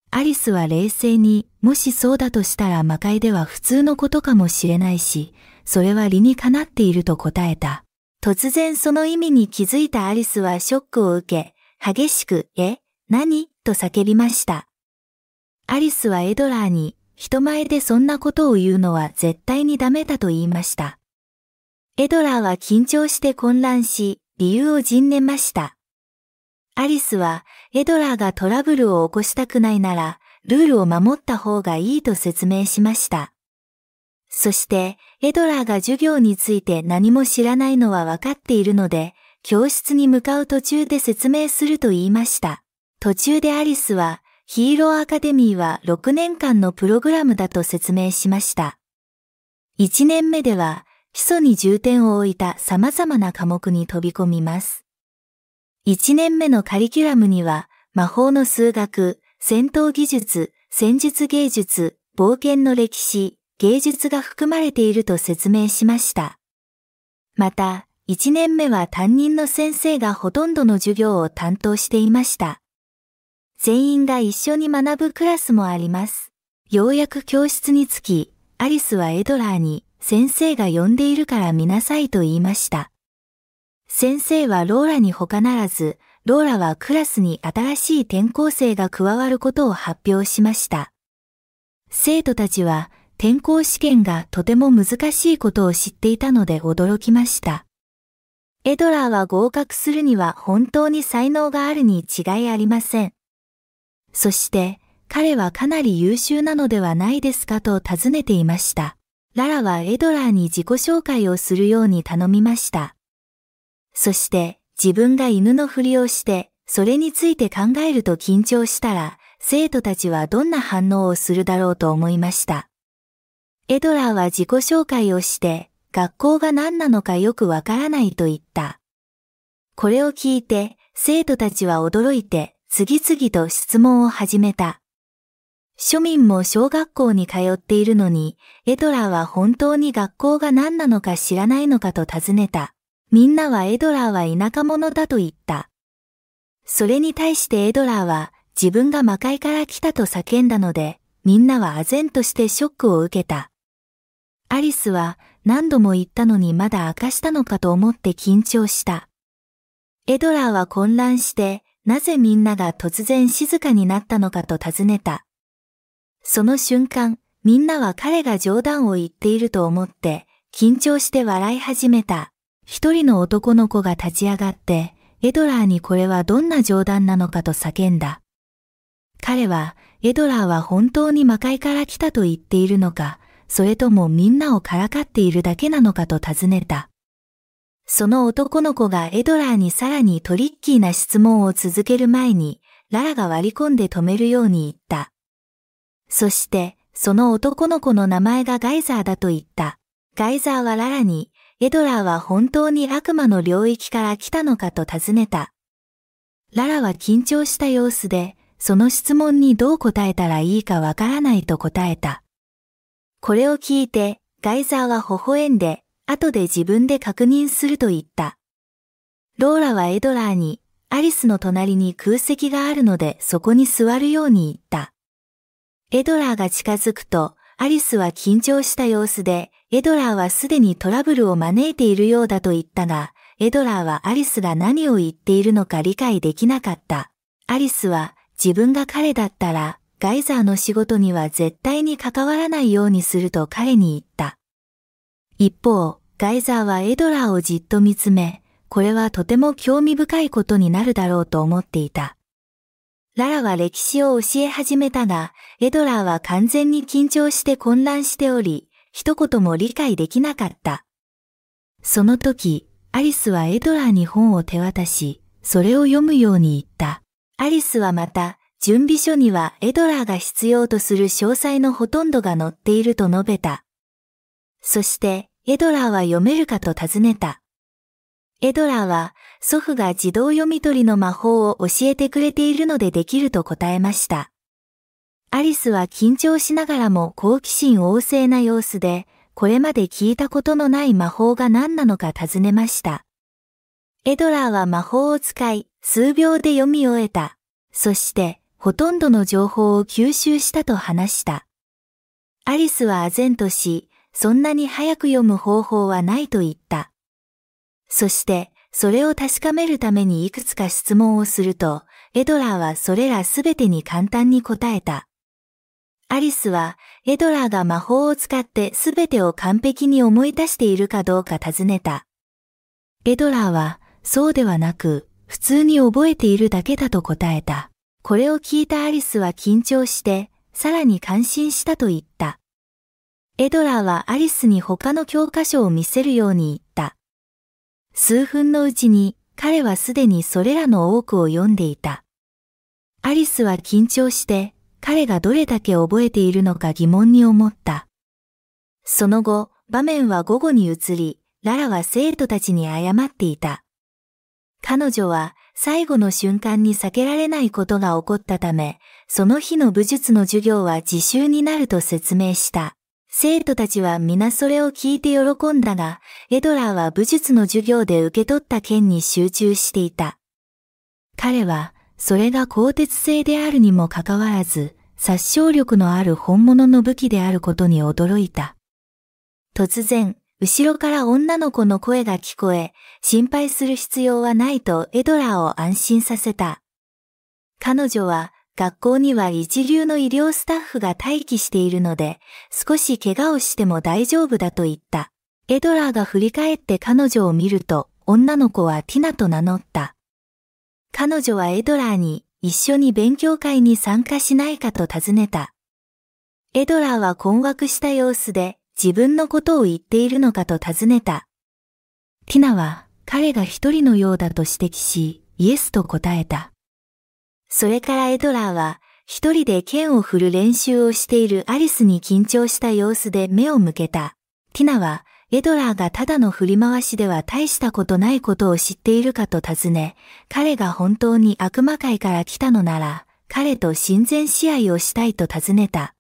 アリスは冷静に、もしそうだとしたら魔界では普通のことかもしれないし、それは理にかなっていると答えた。突然その意味に気づいたアリスはショックを受け、激しく、え、何と叫びました。アリスはエドラーに、人前でそんなことを言うのは絶対にダメだと言いました。エドラーは緊張して混乱し、理由を尋ねました。アリスは、エドラーがトラブルを起こしたくないなら、ルールを守った方がいいと説明しました。そして、エドラーが授業について何も知らないのは分かっているので、教室に向かう途中で説明すると言いました。途中でアリスは、ヒーローアカデミーは6年間のプログラムだと説明しました。1年目では、基礎に重点を置いた様々な科目に飛び込みます。1年目のカリキュラムには、魔法の数学、戦闘技術、戦術芸術、冒険の歴史、芸術が含まれていると説明しました。また、1年目は担任の先生がほとんどの授業を担当していました。全員が一緒に学ぶクラスもあります。ようやく教室に着き、アリスはエドラーに先生が呼んでいるから見なさいと言いました。先生はローラに他ならず、ローラはクラスに新しい転校生が加わることを発表しました。生徒たちは転校試験がとても難しいことを知っていたので驚きました。エドラーは合格するには本当に才能があるに違いありません。そして彼はかなり優秀なのではないですかと尋ねていました。ララはエドラーに自己紹介をするように頼みました。そして自分が犬のふりをしてそれについて考えると緊張したら生徒たちはどんな反応をするだろうと思いました。エドラーは自己紹介をして、学校が何なのかよくわからないと言った。これを聞いて、生徒たちは驚いて、次々と質問を始めた。庶民も小学校に通っているのに、エドラーは本当に学校が何なのか知らないのかと尋ねた。みんなはエドラーは田舎者だと言った。それに対してエドラーは自分が魔界から来たと叫んだので、みんなは唖然としてショックを受けた。アリスは何度も言ったのにまだ明かしたのかと思って緊張した。エドラーは混乱して、なぜみんなが突然静かになったのかと尋ねた。その瞬間、みんなは彼が冗談を言っていると思って、緊張して笑い始めた。一人の男の子が立ち上がって、エドラーにこれはどんな冗談なのかと叫んだ。彼は、エドラーは本当に魔界から来たと言っているのか、それともみんなをからかっているだけなのかと尋ねた。その男の子がエドラーにさらにトリッキーな質問を続ける前に、ララが割り込んで止めるように言った。そして、その男の子の名前がガイザーだと言った。ガイザーはララに、エドラーは本当に悪魔の領域から来たのかと尋ねた。ララは緊張した様子で、その質問にどう答えたらいいかわからないと答えた。これを聞いて、ガイザーは微笑んで、後で自分で確認すると言った。ローラはエドラーに、アリスの隣に空席があるのでそこに座るように言った。エドラーが近づくと、アリスは緊張した様子で、エドラーはすでにトラブルを招いているようだと言ったが、エドラーはアリスが何を言っているのか理解できなかった。アリスは自分が彼だったらガイザーの仕事には絶対に関わらないようにすると彼に言った。一方、ガイザーはエドラーをじっと見つめ、これはとても興味深いことになるだろうと思っていた。ララは歴史を教え始めたが、エドラーは完全に緊張して混乱しており、一言も理解できなかった。その時、アリスはエドラーに本を手渡し、それを読むように言った。アリスはまた、準備書にはエドラーが必要とする詳細のほとんどが載っていると述べた。そして、エドラーは読めるかと尋ねた。エドラーは、祖父が自動読み取りの魔法を教えてくれているのでできると答えました。アリスは緊張しながらも好奇心旺盛な様子で、これまで聞いたことのない魔法が何なのか尋ねました。エドラーは魔法を使い、数秒で読み終えた。そして、ほとんどの情報を吸収したと話した。アリスは唖然とし、そんなに早く読む方法はないと言った。そして、それを確かめるためにいくつか質問をすると、エドラーはそれらすべてに簡単に答えた。アリスは、エドラーが魔法を使ってすべてを完璧に思い出しているかどうか尋ねた。エドラーは、そうではなく、普通に覚えているだけだと答えた。これを聞いたアリスは緊張して、さらに感心したと言った。エドラーはアリスに他の教科書を見せるように言った。数分のうちに彼はすでにそれらの多くを読んでいた。アリスは緊張して彼がどれだけ覚えているのか疑問に思った。その後、場面は午後に移り、ララは生徒たちに謝っていた。彼女は最後の瞬間に避けられないことが起こったため、その日の武術の授業は自習になると説明した。生徒たちは皆それを聞いて喜んだが、エドラーは武術の授業で受け取った件に集中していた。彼は、それが鋼鉄製であるにもかかわらず、殺傷力のある本物の武器であることに驚いた。突然、後ろから女の子の声が聞こえ、心配する必要はないとエドラーを安心させた。彼女は学校には一流の医療スタッフが待機しているので、少し怪我をしても大丈夫だと言った。エドラーが振り返って彼女を見ると、女の子はティナと名乗った。彼女はエドラーに一緒に勉強会に参加しないかと尋ねた。エドラーは困惑した様子で自分のことを言っているのかと尋ねた。ティナは彼が一人のようだと指摘し、イエスと答えた。それからエドラーは一人で剣を振る練習をしているアリスに緊張した様子で目を向けた。ティナはエドラーがただの振り回しでは大したことないことを知っているかと尋ね、彼が本当に悪魔界から来たのなら、彼と親善試合をしたいと尋ねた。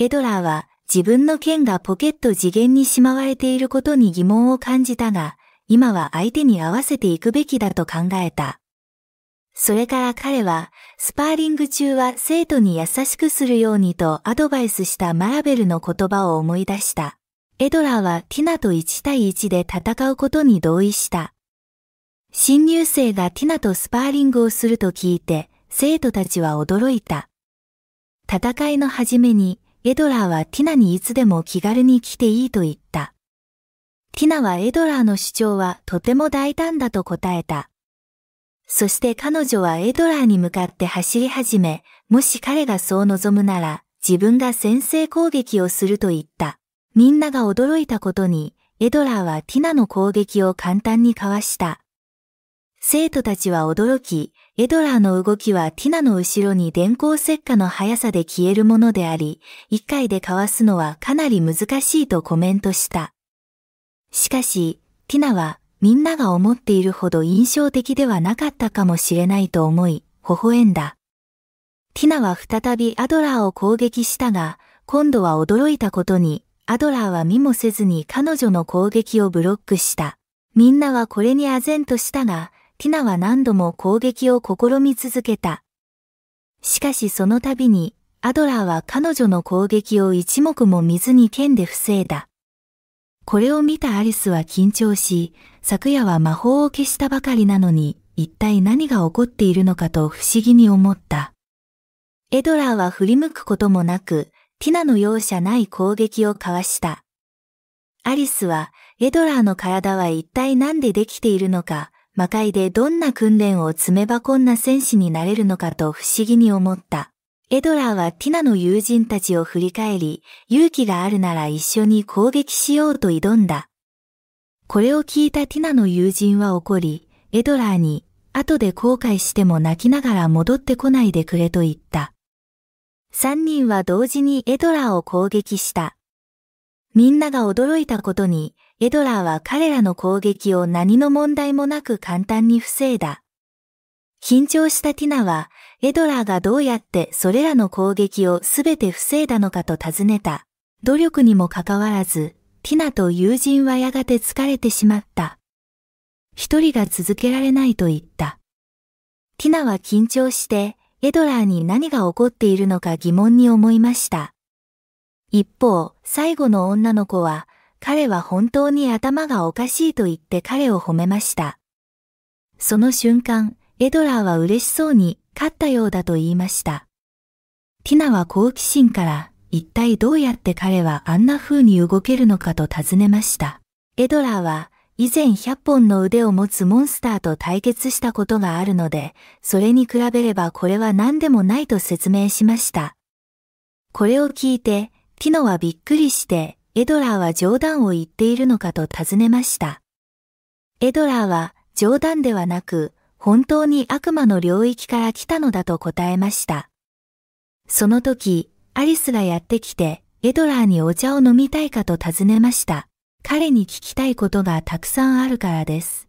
エドラーは自分の剣がポケット次元にしまわれていることに疑問を感じたが、今は相手に合わせていくべきだと考えた。それから彼は、スパーリング中は生徒に優しくするようにとアドバイスしたマラベルの言葉を思い出した。エドラーはティナと1対1で戦うことに同意した。新入生がティナとスパーリングをすると聞いて、生徒たちは驚いた。戦いの初めに、エドラーはティナにいつでも気軽に来ていいと言った。ティナはエドラーの主張はとても大胆だと答えた。そして彼女はエドラーに向かって走り始め、もし彼がそう望むなら、自分が先制攻撃をすると言った。みんなが驚いたことに、エドラーはティナの攻撃を簡単にかわした。生徒たちは驚き、エドラーの動きはティナの後ろに電光石火の速さで消えるものであり、一回でかわすのはかなり難しいとコメントした。しかし、ティナはみんなが思っているほど印象的ではなかったかもしれないと思い、微笑んだ。ティナは再びアドラーを攻撃したが、今度は驚いたことに、アドラーは見もせずに彼女の攻撃をブロックした。みんなはこれに唖然としたが、ティナは何度も攻撃を試み続けた。しかしその度に、アドラーは彼女の攻撃を一目も見ずに剣で防いだ。これを見たアリスは緊張し、昨夜は魔法を消したばかりなのに、一体何が起こっているのかと不思議に思った。エドラーは振り向くこともなく、ティナの容赦ない攻撃をかわした。アリスは、エドラーの体は一体何でできているのか、魔界でどんな訓練を詰めばこんな戦士になれるのかと不思議に思った。エドラーはティナの友人たちを振り返り、勇気があるなら一緒に攻撃しようと挑んだ。これを聞いたティナの友人は怒り、エドラーに、後で後悔しても泣きながら戻ってこないでくれと言った。三人は同時にエドラーを攻撃した。みんなが驚いたことに、エドラーは彼らの攻撃を何の問題もなく簡単に防いだ。緊張したティナは、エドラーがどうやってそれらの攻撃をすべて防いだのかと尋ねた。努力にもかかわらず、ティナと友人はやがて疲れてしまった。一人が続けられないと言った。ティナは緊張して、エドラーに何が起こっているのか疑問に思いました。一方、最後の女の子は、彼は本当に頭がおかしいと言って彼を褒めました。その瞬間、エドラーは嬉しそうに勝ったようだと言いました。ティナは好奇心から、一体どうやって彼はあんな風に動けるのかと尋ねました。エドラーは、以前100本の腕を持つモンスターと対決したことがあるので、それに比べればこれは何でもないと説明しました。これを聞いて、ティノはびっくりして、エドラーは冗談を言っているのかと尋ねました。エドラーは冗談ではなく、本当に悪魔の領域から来たのだと答えました。その時、アリスがやってきて、エドラーにお茶を飲みたいかと尋ねました。彼に聞きたいことがたくさんあるからです。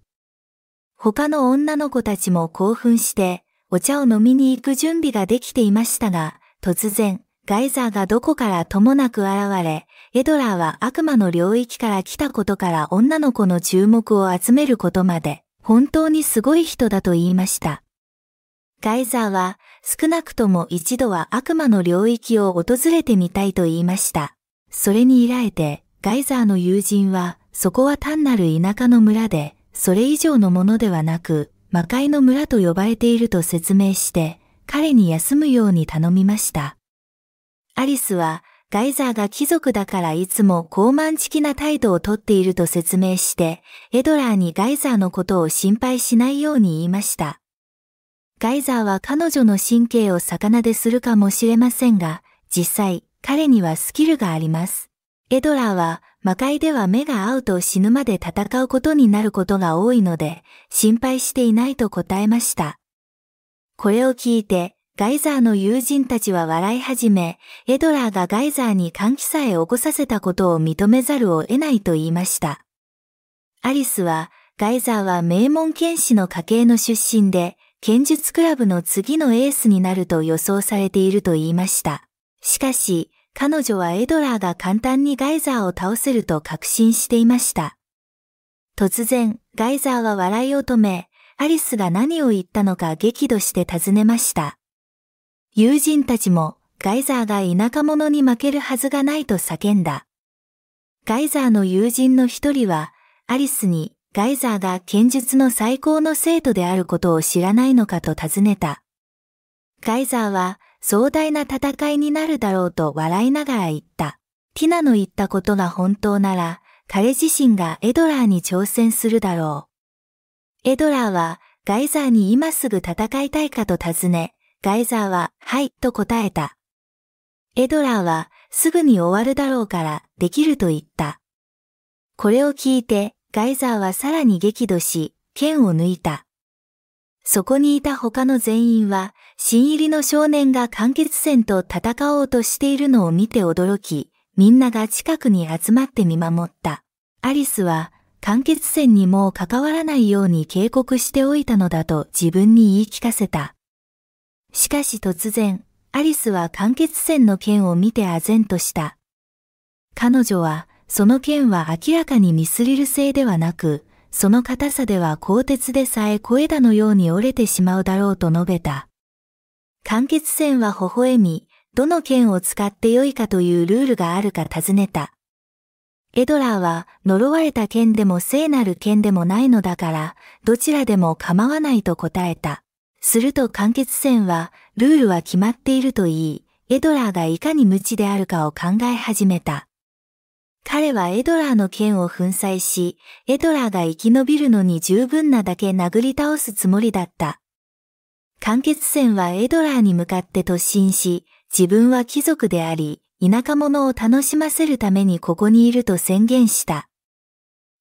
他の女の子たちも興奮して、お茶を飲みに行く準備ができていましたが、突然、ガイザーがどこからともなく現れ、エドラーは悪魔の領域から来たことから女の子の注目を集めることまで、本当にすごい人だと言いました。ガイザーは少なくとも一度は悪魔の領域を訪れてみたいと言いました。それに依られて、ガイザーの友人は、そこは単なる田舎の村で、それ以上のものではなく、魔界の村と呼ばれていると説明して、彼に休むように頼みました。アリスはガイザーが貴族だからいつも高慢的な態度をとっていると説明して、エドラーにガイザーのことを心配しないように言いました。ガイザーは彼女の神経を魚でするかもしれませんが、実際、彼にはスキルがあります。エドラーは魔界では目が合うと死ぬまで戦うことになることが多いので、心配していないと答えました。これを聞いて、ガイザーの友人たちは笑い始め、エドラーがガイザーに換気さえ起こさせたことを認めざるを得ないと言いました。アリスは、ガイザーは名門剣士の家系の出身で、剣術クラブの次のエースになると予想されていると言いました。しかし、彼女はエドラーが簡単にガイザーを倒せると確信していました。突然、ガイザーは笑いを止め、アリスが何を言ったのか激怒して尋ねました。友人たちもガイザーが田舎者に負けるはずがないと叫んだ。ガイザーの友人の一人は、アリスにガイザーが剣術の最高の生徒であることを知らないのかと尋ねた。ガイザーは壮大な戦いになるだろうと笑いながら言った。ティナの言ったことが本当なら、彼自身がエドラーに挑戦するだろう。エドラーはガイザーに今すぐ戦いたいかと尋ね、ガイザーは、はい、と答えた。エドラーは、すぐに終わるだろうから、できると言った。これを聞いて、ガイザーはさらに激怒し、剣を抜いた。そこにいた他の全員は、新入りの少年が完結戦と戦おうとしているのを見て驚き、みんなが近くに集まって見守った。アリスは、完結戦にもう関わらないように警告しておいたのだと自分に言い聞かせた。しかし突然、アリスは間欠泉の剣を見て唖然とした。彼女は、その剣は明らかにミスリル製ではなく、その硬さでは鋼鉄でさえ小枝のように折れてしまうだろうと述べた。間欠泉は微笑み、どの剣を使ってよいかというルールがあるか尋ねた。エドラーは呪われた剣でも聖なる剣でもないのだから、どちらでも構わないと答えた。すると間欠船は、ルールは決まっていると言い、エドラーがいかに無知であるかを考え始めた。彼はエドラーの剣を粉砕し、エドラーが生き延びるのに十分なだけ殴り倒すつもりだった。間欠船はエドラーに向かって突進し、自分は貴族であり、田舎者を楽しませるためにここにいると宣言した。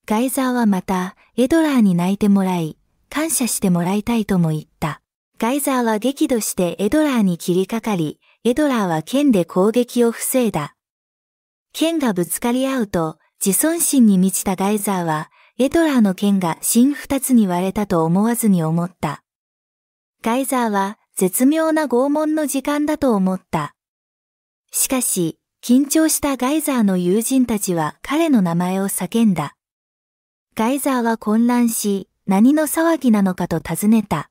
ガイザーはまた、エドラーに泣いてもらい、感謝してもらいたいとも言った。ガイザーは激怒してエドラーに切りかかり、エドラーは剣で攻撃を防いだ。剣がぶつかり合うと、自尊心に満ちたガイザーは、エドラーの剣が芯二つに割れたと思わずに思った。ガイザーは絶妙な拷問の時間だと思った。しかし、緊張したガイザーの友人たちは彼の名前を叫んだ。ガイザーは混乱し、何の騒ぎなのかと尋ねた。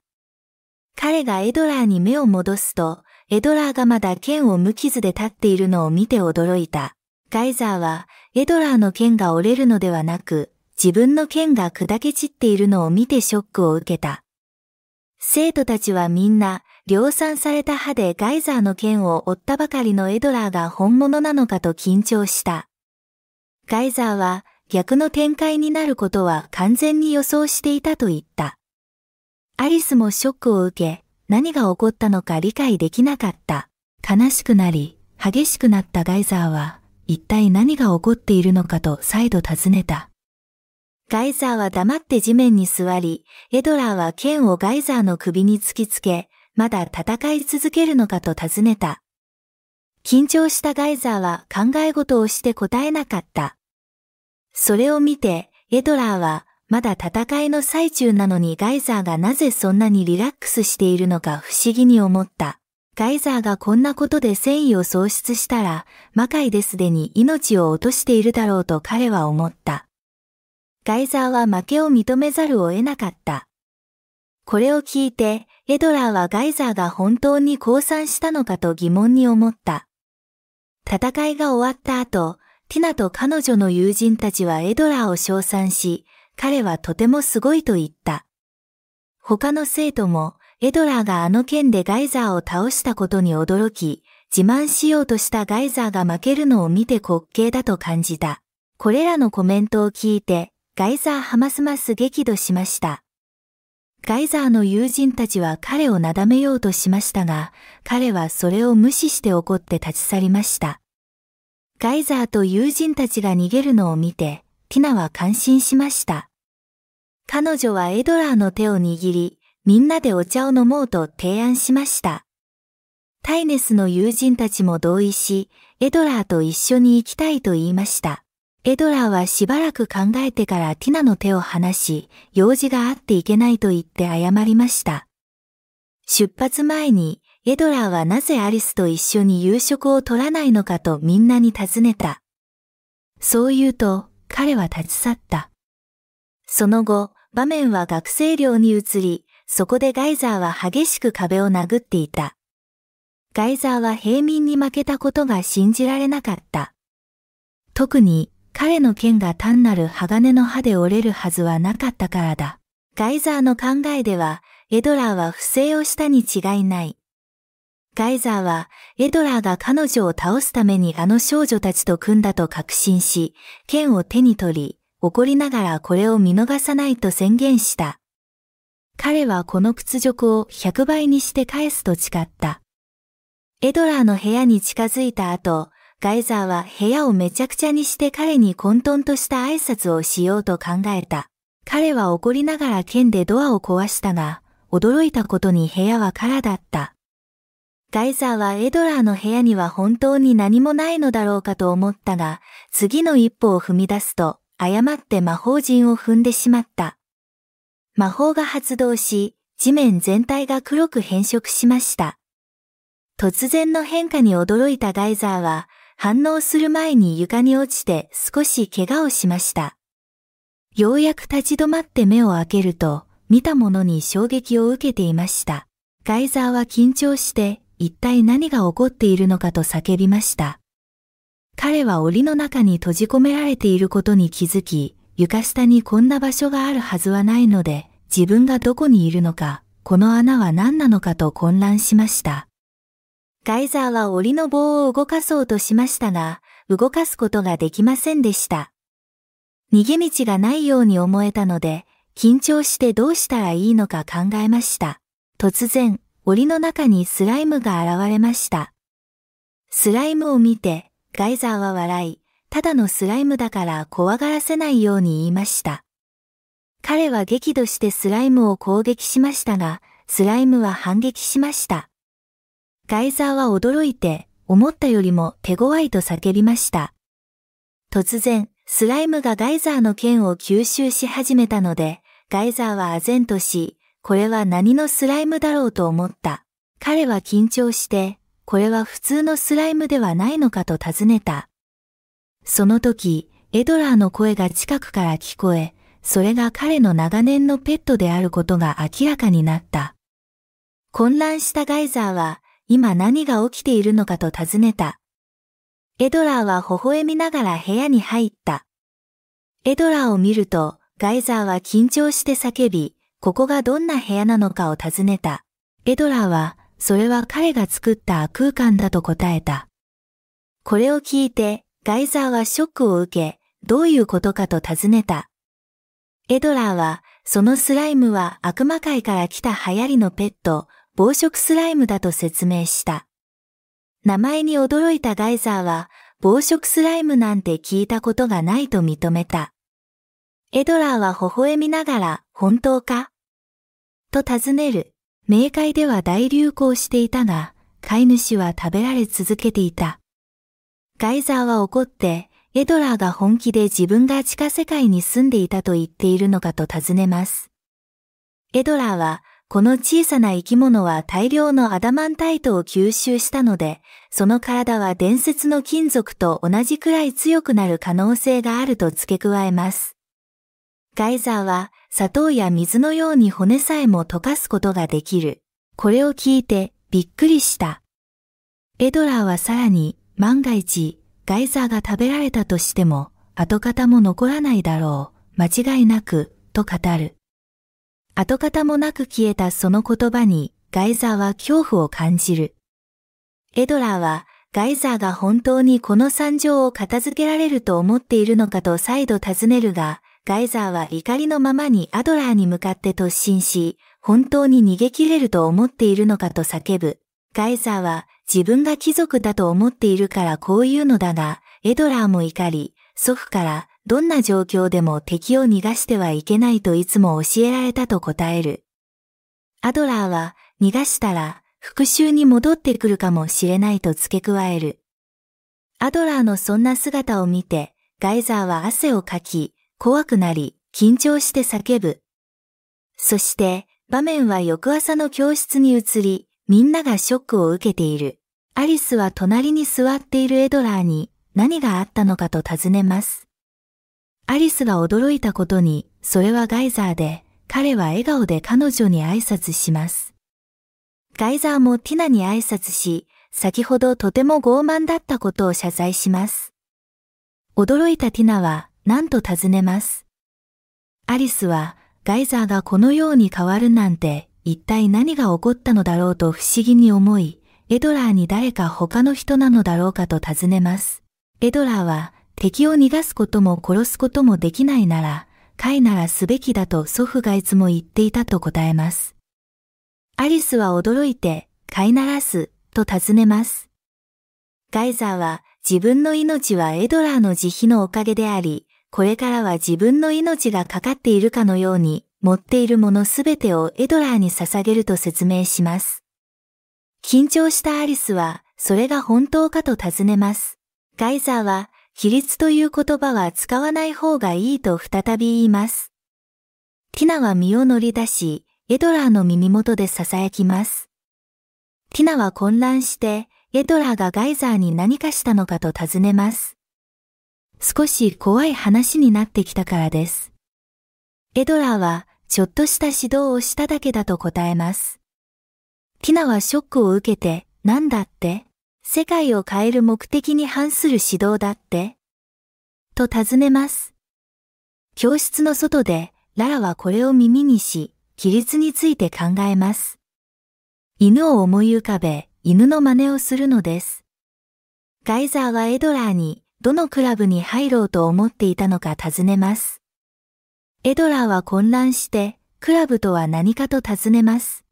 彼がエドラーに目を戻すと、エドラーがまだ剣を無傷で立っているのを見て驚いた。ガイザーは、エドラーの剣が折れるのではなく、自分の剣が砕け散っているのを見てショックを受けた。生徒たちはみんな、量産された歯でガイザーの剣を折ったばかりのエドラーが本物なのかと緊張した。ガイザーは、逆の展開になることは完全に予想していたと言った。アリスもショックを受け、何が起こったのか理解できなかった。悲しくなり、激しくなったガイザーは、一体何が起こっているのかと再度尋ねた。ガイザーは黙って地面に座り、エドラーは剣をガイザーの首に突きつけ、まだ戦い続けるのかと尋ねた。緊張したガイザーは考え事をして答えなかった。それを見て、エドラーはまだ戦いの最中なのにガイザーがなぜそんなにリラックスしているのか不思議に思った。ガイザーがこんなことで戦意を喪失したら、魔界ですでに命を落としているだろうと彼は思った。ガイザーは負けを認めざるを得なかった。これを聞いて、エドラーはガイザーが本当に降参したのかと疑問に思った。戦いが終わった後、ティナと彼女の友人たちはエドラーを称賛し、彼はとてもすごいと言った。他の生徒もエドラーがあの剣でガイザーを倒したことに驚き、自慢しようとしたガイザーが負けるのを見て滑稽だと感じた。これらのコメントを聞いて、ガイザーはますます激怒しました。ガイザーの友人たちは彼をなだめようとしましたが、彼はそれを無視して怒って立ち去りました。ガイザーと友人たちが逃げるのを見て、ティナは感心しました。彼女はエドラーの手を握り、みんなでお茶を飲もうと提案しました。タイネスの友人たちも同意し、エドラーと一緒に行きたいと言いました。エドラーはしばらく考えてからティナの手を離し、用事があっていけないと言って謝りました。出発前に、エドラーはなぜアリスと一緒に夕食を取らないのかとみんなに尋ねた。そう言うと、彼は立ち去った。その後、場面は学生寮に移り、そこでガイザーは激しく壁を殴っていた。ガイザーは平民に負けたことが信じられなかった。特に彼の剣が単なる鋼の刃で折れるはずはなかったからだ。ガイザーの考えでは、エドラーは不正をしたに違いない。ガイザーは、エドラーが彼女を倒すためにあの少女たちと組んだと確信し、剣を手に取り、怒りながらこれを見逃さないと宣言した。彼はこの屈辱を100倍にして返すと誓った。エドラーの部屋に近づいた後、ガイザーは部屋をめちゃくちゃにして彼に混沌とした挨拶をしようと考えた。彼は怒りながら剣でドアを壊したが、驚いたことに部屋は空だった。ガイザーはエドラーの部屋には本当に何もないのだろうかと思ったが、次の一歩を踏み出すと、誤って魔法陣を踏んでしまった。魔法が発動し、地面全体が黒く変色しました。突然の変化に驚いたガイザーは、反応する前に床に落ちて少し怪我をしました。ようやく立ち止まって目を開けると、見たものに衝撃を受けていました。ガイザーは緊張して一体何が起こっているのかと叫びました。彼は檻の中に閉じ込められていることに気づき、床下にこんな場所があるはずはないので、自分がどこにいるのか、この穴は何なのかと混乱しました。ガイザーは檻の棒を動かそうとしましたが、動かすことができませんでした。逃げ道がないように思えたので、緊張してどうしたらいいのか考えました。突然、檻の中にスライムが現れました。スライムを見て、ガイザーは笑い、ただのスライムだから怖がらせないように言いました。彼は激怒してスライムを攻撃しましたが、スライムは反撃しました。ガイザーは驚いて、思ったよりも手強いと叫びました。突然、スライムがガイザーの剣を吸収し始めたので、ガイザーは唖然とし、これは何のスライムだろうと思った。彼は緊張して、これは普通のスライムではないのかと尋ねた。その時、エドラーの声が近くから聞こえ、それが彼の長年のペットであることが明らかになった。混乱したガイザーは、今何が起きているのかと尋ねた。エドラーは微笑みながら部屋に入った。エドラーを見ると、ガイザーは緊張して叫び、ここがどんな部屋なのかを尋ねた。エドラーは、それは彼が作った空間だと答えた。これを聞いて、ガイザーはショックを受け、どういうことかと尋ねた。エドラーは、そのスライムは悪魔界から来た流行りのペット、暴食スライムだと説明した。名前に驚いたガイザーは、暴食スライムなんて聞いたことがないと認めた。エドラーは微笑みながら、本当かと尋ねる。冥界では大流行していたが、飼い主は食べられ続けていた。ガイザーは怒って、エドラーが本気で自分が地下世界に住んでいたと言っているのかと尋ねます。エドラーは、この小さな生き物は大量のアダマンタイトを吸収したので、その体は伝説の金属と同じくらい強くなる可能性があると付け加えます。ガイザーは砂糖や水のように骨さえも溶かすことができる。これを聞いてびっくりした。エドラーはさらに万が一ガイザーが食べられたとしても跡形も残らないだろう。間違いなく、と語る。跡形もなく消えたその言葉にガイザーは恐怖を感じる。エドラーはガイザーが本当にこの惨状を片付けられると思っているのかと再度尋ねるが、ガイザーは怒りのままにアドラーに向かって突進し、本当に逃げ切れると思っているのかと叫ぶ。ガイザーは自分が貴族だと思っているからこういうのだが、エドラーも怒り、祖父からどんな状況でも敵を逃がしてはいけないといつも教えられたと答える。アドラーは逃がしたら復讐に戻ってくるかもしれないと付け加える。アドラーのそんな姿を見て、ガイザーは汗をかき、怖くなり、緊張して叫ぶ。そして、場面は翌朝の教室に移り、みんながショックを受けている。アリスは隣に座っているエドラーに何があったのかと尋ねます。アリスが驚いたことに、それはガイザーで、彼は笑顔で彼女に挨拶します。ガイザーもティナに挨拶し、先ほどとても傲慢だったことを謝罪します。驚いたティナは何と尋ねます。アリスはガイザーがこのように変わるなんて一体何が起こったのだろうと不思議に思い、エドラーに誰か他の人なのだろうかと尋ねます。エドラーは敵を逃がすことも殺すこともできないなら、会ならすべきだと祖父がいつも言っていたと答えます。アリスは驚いて、飼いならす、と尋ねます。ガイザーは自分の命はエドラーの慈悲のおかげであり、これからは自分の命がかかっているかのように、持っているものすべてをエドラーに捧げると説明します。緊張したアリスは、それが本当かと尋ねます。ガイザーは、比率という言葉は使わない方がいいと再び言います。ティナは身を乗り出し、エドラーの耳元で囁きます。ティナは混乱して、エドラーがガイザーに何かしたのかと尋ねます。少し怖い話になってきたからです。エドラーはちょっとした指導をしただけだと答えます。ティナはショックを受けて、なんだって世界を変える目的に反する指導だってと尋ねます。教室の外で、ララはこれを耳にし、規律について考えます。犬を思い浮かべ、犬の真似をするのです。ガイザーはエドラーに、どのクラブに入ろうと思っていたのか尋ねます。エドラーは混乱して、クラブとは何かと尋ねます。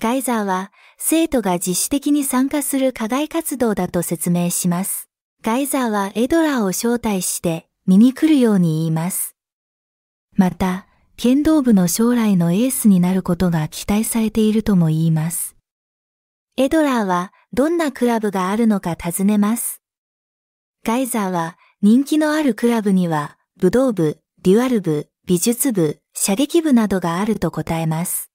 ガイザーは、生徒が自主的に参加する課外活動だと説明します。ガイザーはエドラーを招待して、見に来るように言います。また、剣道部の将来のエースになることが期待されているとも言います。エドラーは、どんなクラブがあるのか尋ねます。ガイザーは人気のあるクラブには武道部、デュアル部、美術部、射撃部などがあると答えます。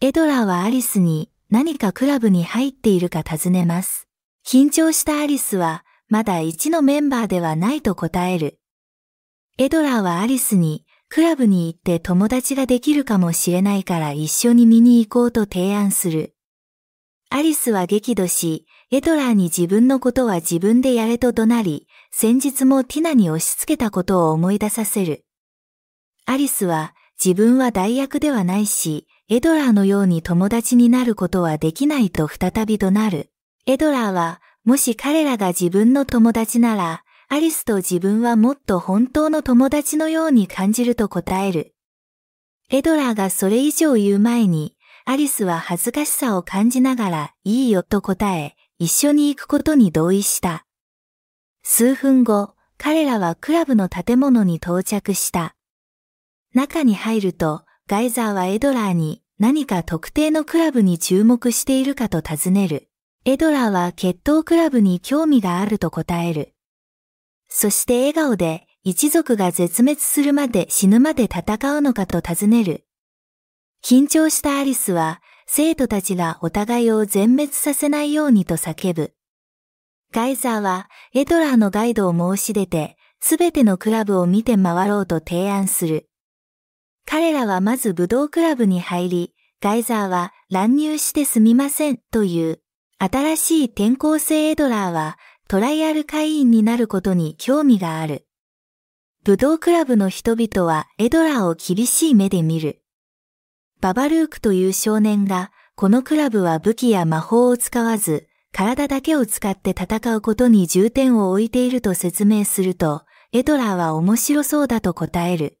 エドラーはアリスに何かクラブに入っているか尋ねます。緊張したアリスはまだ一のメンバーではないと答える。エドラーはアリスにクラブに行って友達ができるかもしれないから一緒に見に行こうと提案する。アリスは激怒し、エドラーに自分のことは自分でやれと怒鳴り、先日もティナに押し付けたことを思い出させる。アリスは自分は代役ではないし、エドラーのように友達になることはできないと再び怒鳴る。エドラーは、もし彼らが自分の友達なら、アリスと自分はもっと本当の友達のように感じると答える。エドラーがそれ以上言う前に、アリスは恥ずかしさを感じながら、いいよと答え、一緒に行くことに同意した。数分後、彼らはクラブの建物に到着した。中に入ると、ガイザーはエドラーに何か特定のクラブに注目しているかと尋ねる。エドラーは決闘クラブに興味があると答える。そして笑顔で一族が絶滅するまで死ぬまで戦うのかと尋ねる。緊張したアリスは生徒たちがお互いを全滅させないようにと叫ぶ。ガイザーはエドラーのガイドを申し出て、すべてのクラブを見て回ろうと提案する。彼らはまず武道クラブに入り、ガイザーは乱入してすみませんという、新しい転校生エドラーはトライアル会員になることに興味がある。武道クラブの人々はエドラーを厳しい目で見る。ババルークという少年が、このクラブは武器や魔法を使わず、体だけを使って戦うことに重点を置いていると説明すると、エドラーは面白そうだと答える。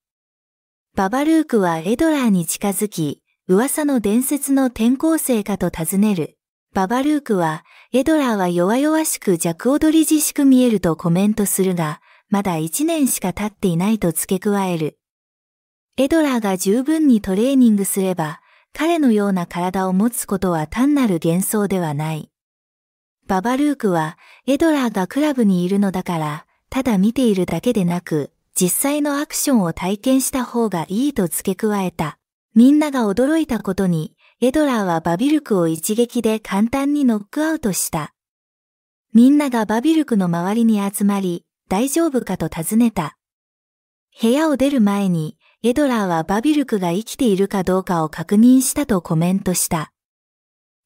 ババルークはエドラーに近づき、噂の伝説の転校生かと尋ねる。ババルークは、エドラーは弱々しく弱踊りしく見えるとコメントするが、まだ一年しか経っていないと付け加える。エドラーが十分にトレーニングすれば、彼のような体を持つことは単なる幻想ではない。ババルークは、エドラーがクラブにいるのだから、ただ見ているだけでなく、実際のアクションを体験した方がいいと付け加えた。みんなが驚いたことに、エドラーはバビルクを一撃で簡単にノックアウトした。みんながバビルクの周りに集まり、大丈夫かと尋ねた。部屋を出る前に、エドラーはバビルクが生きているかどうかを確認したとコメントした。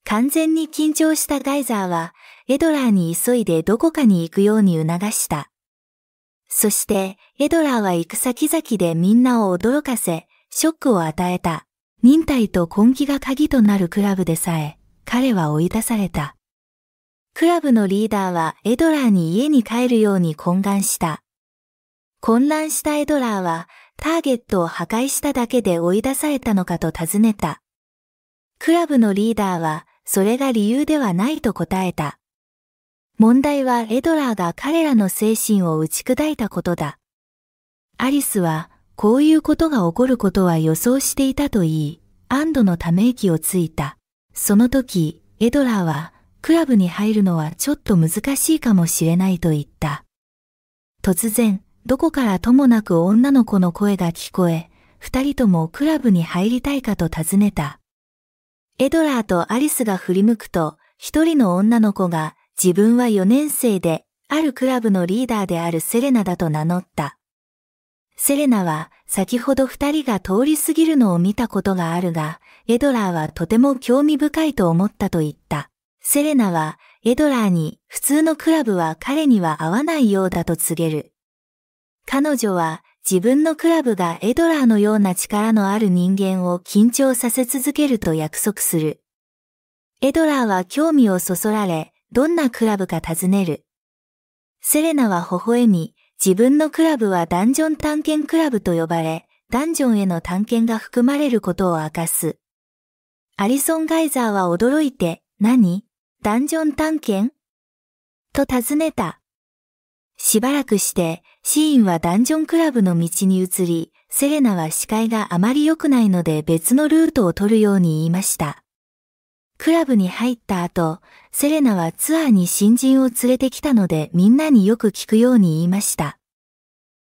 完全に緊張したガイザーは、エドラーに急いでどこかに行くように促した。そして、エドラーは行く先々でみんなを驚かせ、ショックを与えた。忍耐と根気が鍵となるクラブでさえ、彼は追い出された。クラブのリーダーはエドラーに家に帰るように懇願した。混乱したエドラーはターゲットを破壊しただけで追い出されたのかと尋ねた。クラブのリーダーは、それが理由ではないと答えた。問題はエドラーが彼らの精神を打ち砕いたことだ。アリスは、こういうことが起こることは予想していたと言い、安堵のため息をついた。その時、エドラーは、クラブに入るのはちょっと難しいかもしれないと言った。突然、どこからともなく女の子の声が聞こえ、二人ともクラブに入りたいかと尋ねた。エドラーとアリスが振り向くと、一人の女の子が自分は4年生で、あるクラブのリーダーであるセレナだと名乗った。セレナは先ほど二人が通り過ぎるのを見たことがあるが、エドラーはとても興味深いと思ったと言った。セレナはエドラーに普通のクラブは彼には合わないようだと告げる。彼女は自分のクラブがエドラーのような力のある人間を緊張させ続けると約束する。エドラーは興味をそそられ、どんなクラブか尋ねる。セレナは微笑み、自分のクラブはダンジョン探検クラブと呼ばれ、ダンジョンへの探検が含まれることを明かす。アリソン・ガイザーは驚いて、何ダンジョン探検と尋ねた。しばらくして、シーンはダンジョンクラブの道に移り、セレナは視界があまり良くないので別のルートを取るように言いました。クラブに入った後、セレナはツアーに新人を連れてきたのでみんなによく聞くように言いました。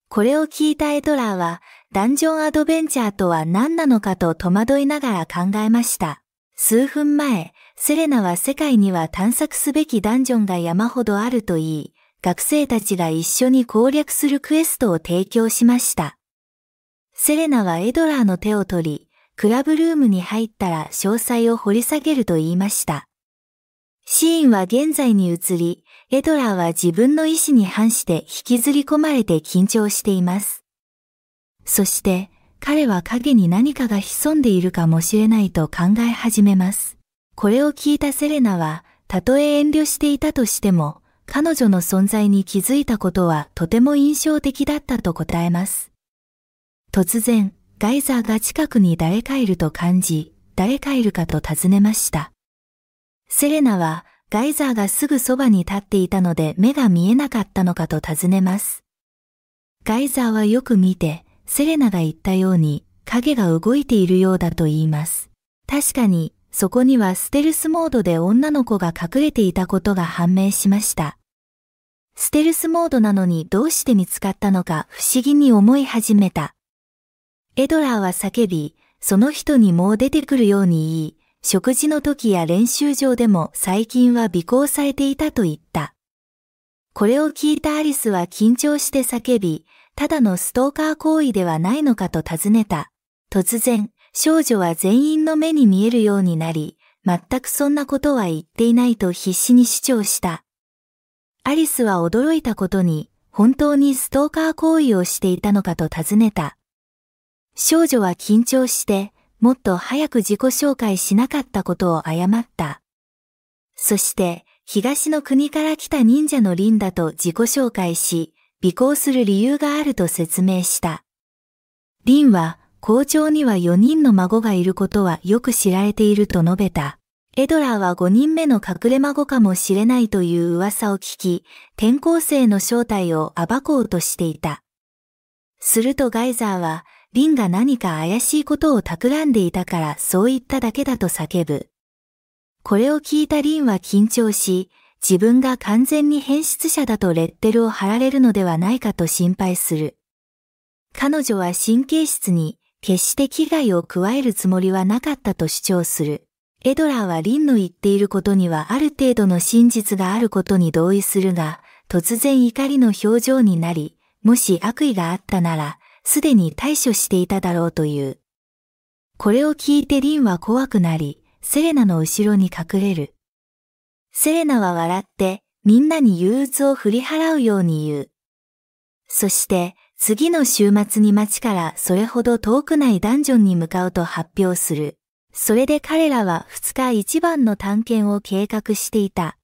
これを聞いたエドラーは、ダンジョンアドベンチャーとは何なのかと戸惑いながら考えました。数分前、セレナは世界には探索すべきダンジョンが山ほどあると言い、学生たちが一緒に攻略するクエストを提供しました。セレナはエドラーの手を取り、クラブルームに入ったら詳細を掘り下げると言いました。シーンは現在に移り、エドラーは自分の意志に反して引きずり込まれて緊張しています。そして彼は影に何かが潜んでいるかもしれないと考え始めます。これを聞いたセレナは、たとえ遠慮していたとしても、彼女の存在に気づいたことはとても印象的だったと答えます。突然、ガイザーが近くに誰かいると感じ、誰かいるかと尋ねました。セレナは、ガイザーがすぐそばに立っていたので目が見えなかったのかと尋ねます。ガイザーはよく見て、セレナが言ったように影が動いているようだと言います。確かにそこにはステルスモードで女の子が隠れていたことが判明しました。ステルスモードなのにどうして見つかったのか不思議に思い始めた。エドラーは叫び、その人にもう出てくるように言い、食事の時や練習場でも最近は尾行されていたと言った。これを聞いたアリスは緊張して叫び、ただのストーカー行為ではないのかと尋ねた。突然、少女は全員の目に見えるようになり、全くそんなことは言っていないと必死に主張した。アリスは驚いたことに、本当にストーカー行為をしていたのかと尋ねた。少女は緊張して、もっと早く自己紹介しなかったことを謝った。そして、東の国から来た忍者のリンダと自己紹介し、尾行する理由があると説明した。リンは、校長には4人の孫がいることはよく知られていると述べた。エドラーは5人目の隠れ孫かもしれないという噂を聞き、転校生の正体を暴こうとしていた。するとガイザーは、リンが何か怪しいことを企んでいたからそう言っただけだと叫ぶ。これを聞いたリンは緊張し、自分が完全に変質者だとレッテルを貼られるのではないかと心配する。彼女は神経質に、決して危害を加えるつもりはなかったと主張する。エドラーはリンの言っていることにはある程度の真実があることに同意するが、突然怒りの表情になり、もし悪意があったなら、すでに対処していただろうという。これを聞いてリンは怖くなり、セレナの後ろに隠れる。セレナは笑って、みんなに憂鬱を振り払うように言う。そして、次の週末に町からそれほど遠くないダンジョンに向かうと発表する。それで彼らは二日一番の探検を計画していた。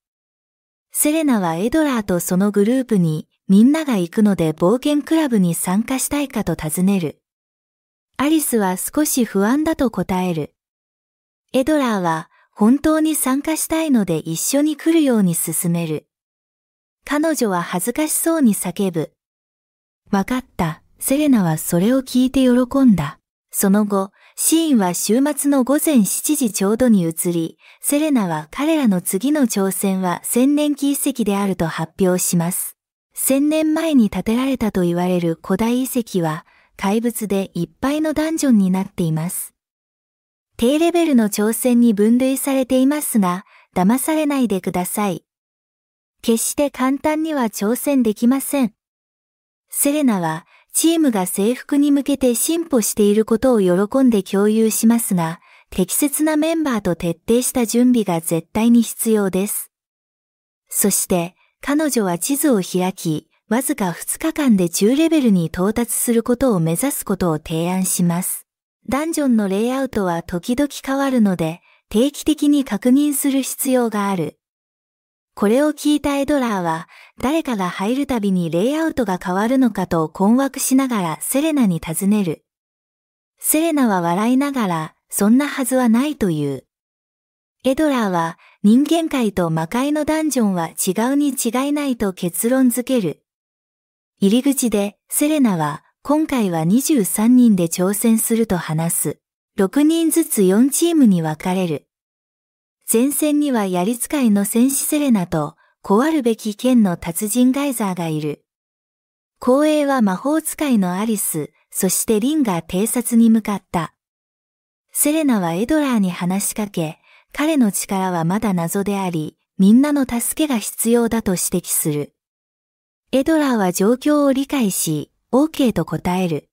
セレナはエドラーとそのグループにみんなが行くので冒険クラブに参加したいかと尋ねる。アリスは少し不安だと答える。エドラーは本当に参加したいので一緒に来るように勧める。彼女は恥ずかしそうに叫ぶ。わかった。セレナはそれを聞いて喜んだ。その後、シーンは週末の午前7時ちょうどに移り、セレナは彼らの次の挑戦は千年期遺跡であると発表します。千年前に建てられたと言われる古代遺跡は、怪物でいっぱいのダンジョンになっています。低レベルの挑戦に分類されていますが、騙されないでください。決して簡単には挑戦できません。セレナはチームが制服に向けて進歩していることを喜んで共有しますが、適切なメンバーと徹底した準備が絶対に必要です。そして、彼女は地図を開き、わずか2日間で中レベルに到達することを目指すことを提案します。ダンジョンのレイアウトは時々変わるので、定期的に確認する必要がある。これを聞いたエドラーは、誰かが入るたびにレイアウトが変わるのかと困惑しながらセレナに尋ねる。セレナは笑いながら、そんなはずはないという。エドラーは、人間界と魔界のダンジョンは違うに違いないと結論づける。入り口で、セレナは、今回は23人で挑戦すると話す。6人ずつ4チームに分かれる。前線には槍使いの戦士セレナと、壊るべき剣の達人ガイザーがいる。後衛は魔法使いのアリス、そしてリンが偵察に向かった。セレナはエドラーに話しかけ、彼の力はまだ謎であり、みんなの助けが必要だと指摘する。エドラーは状況を理解し、OK と答える。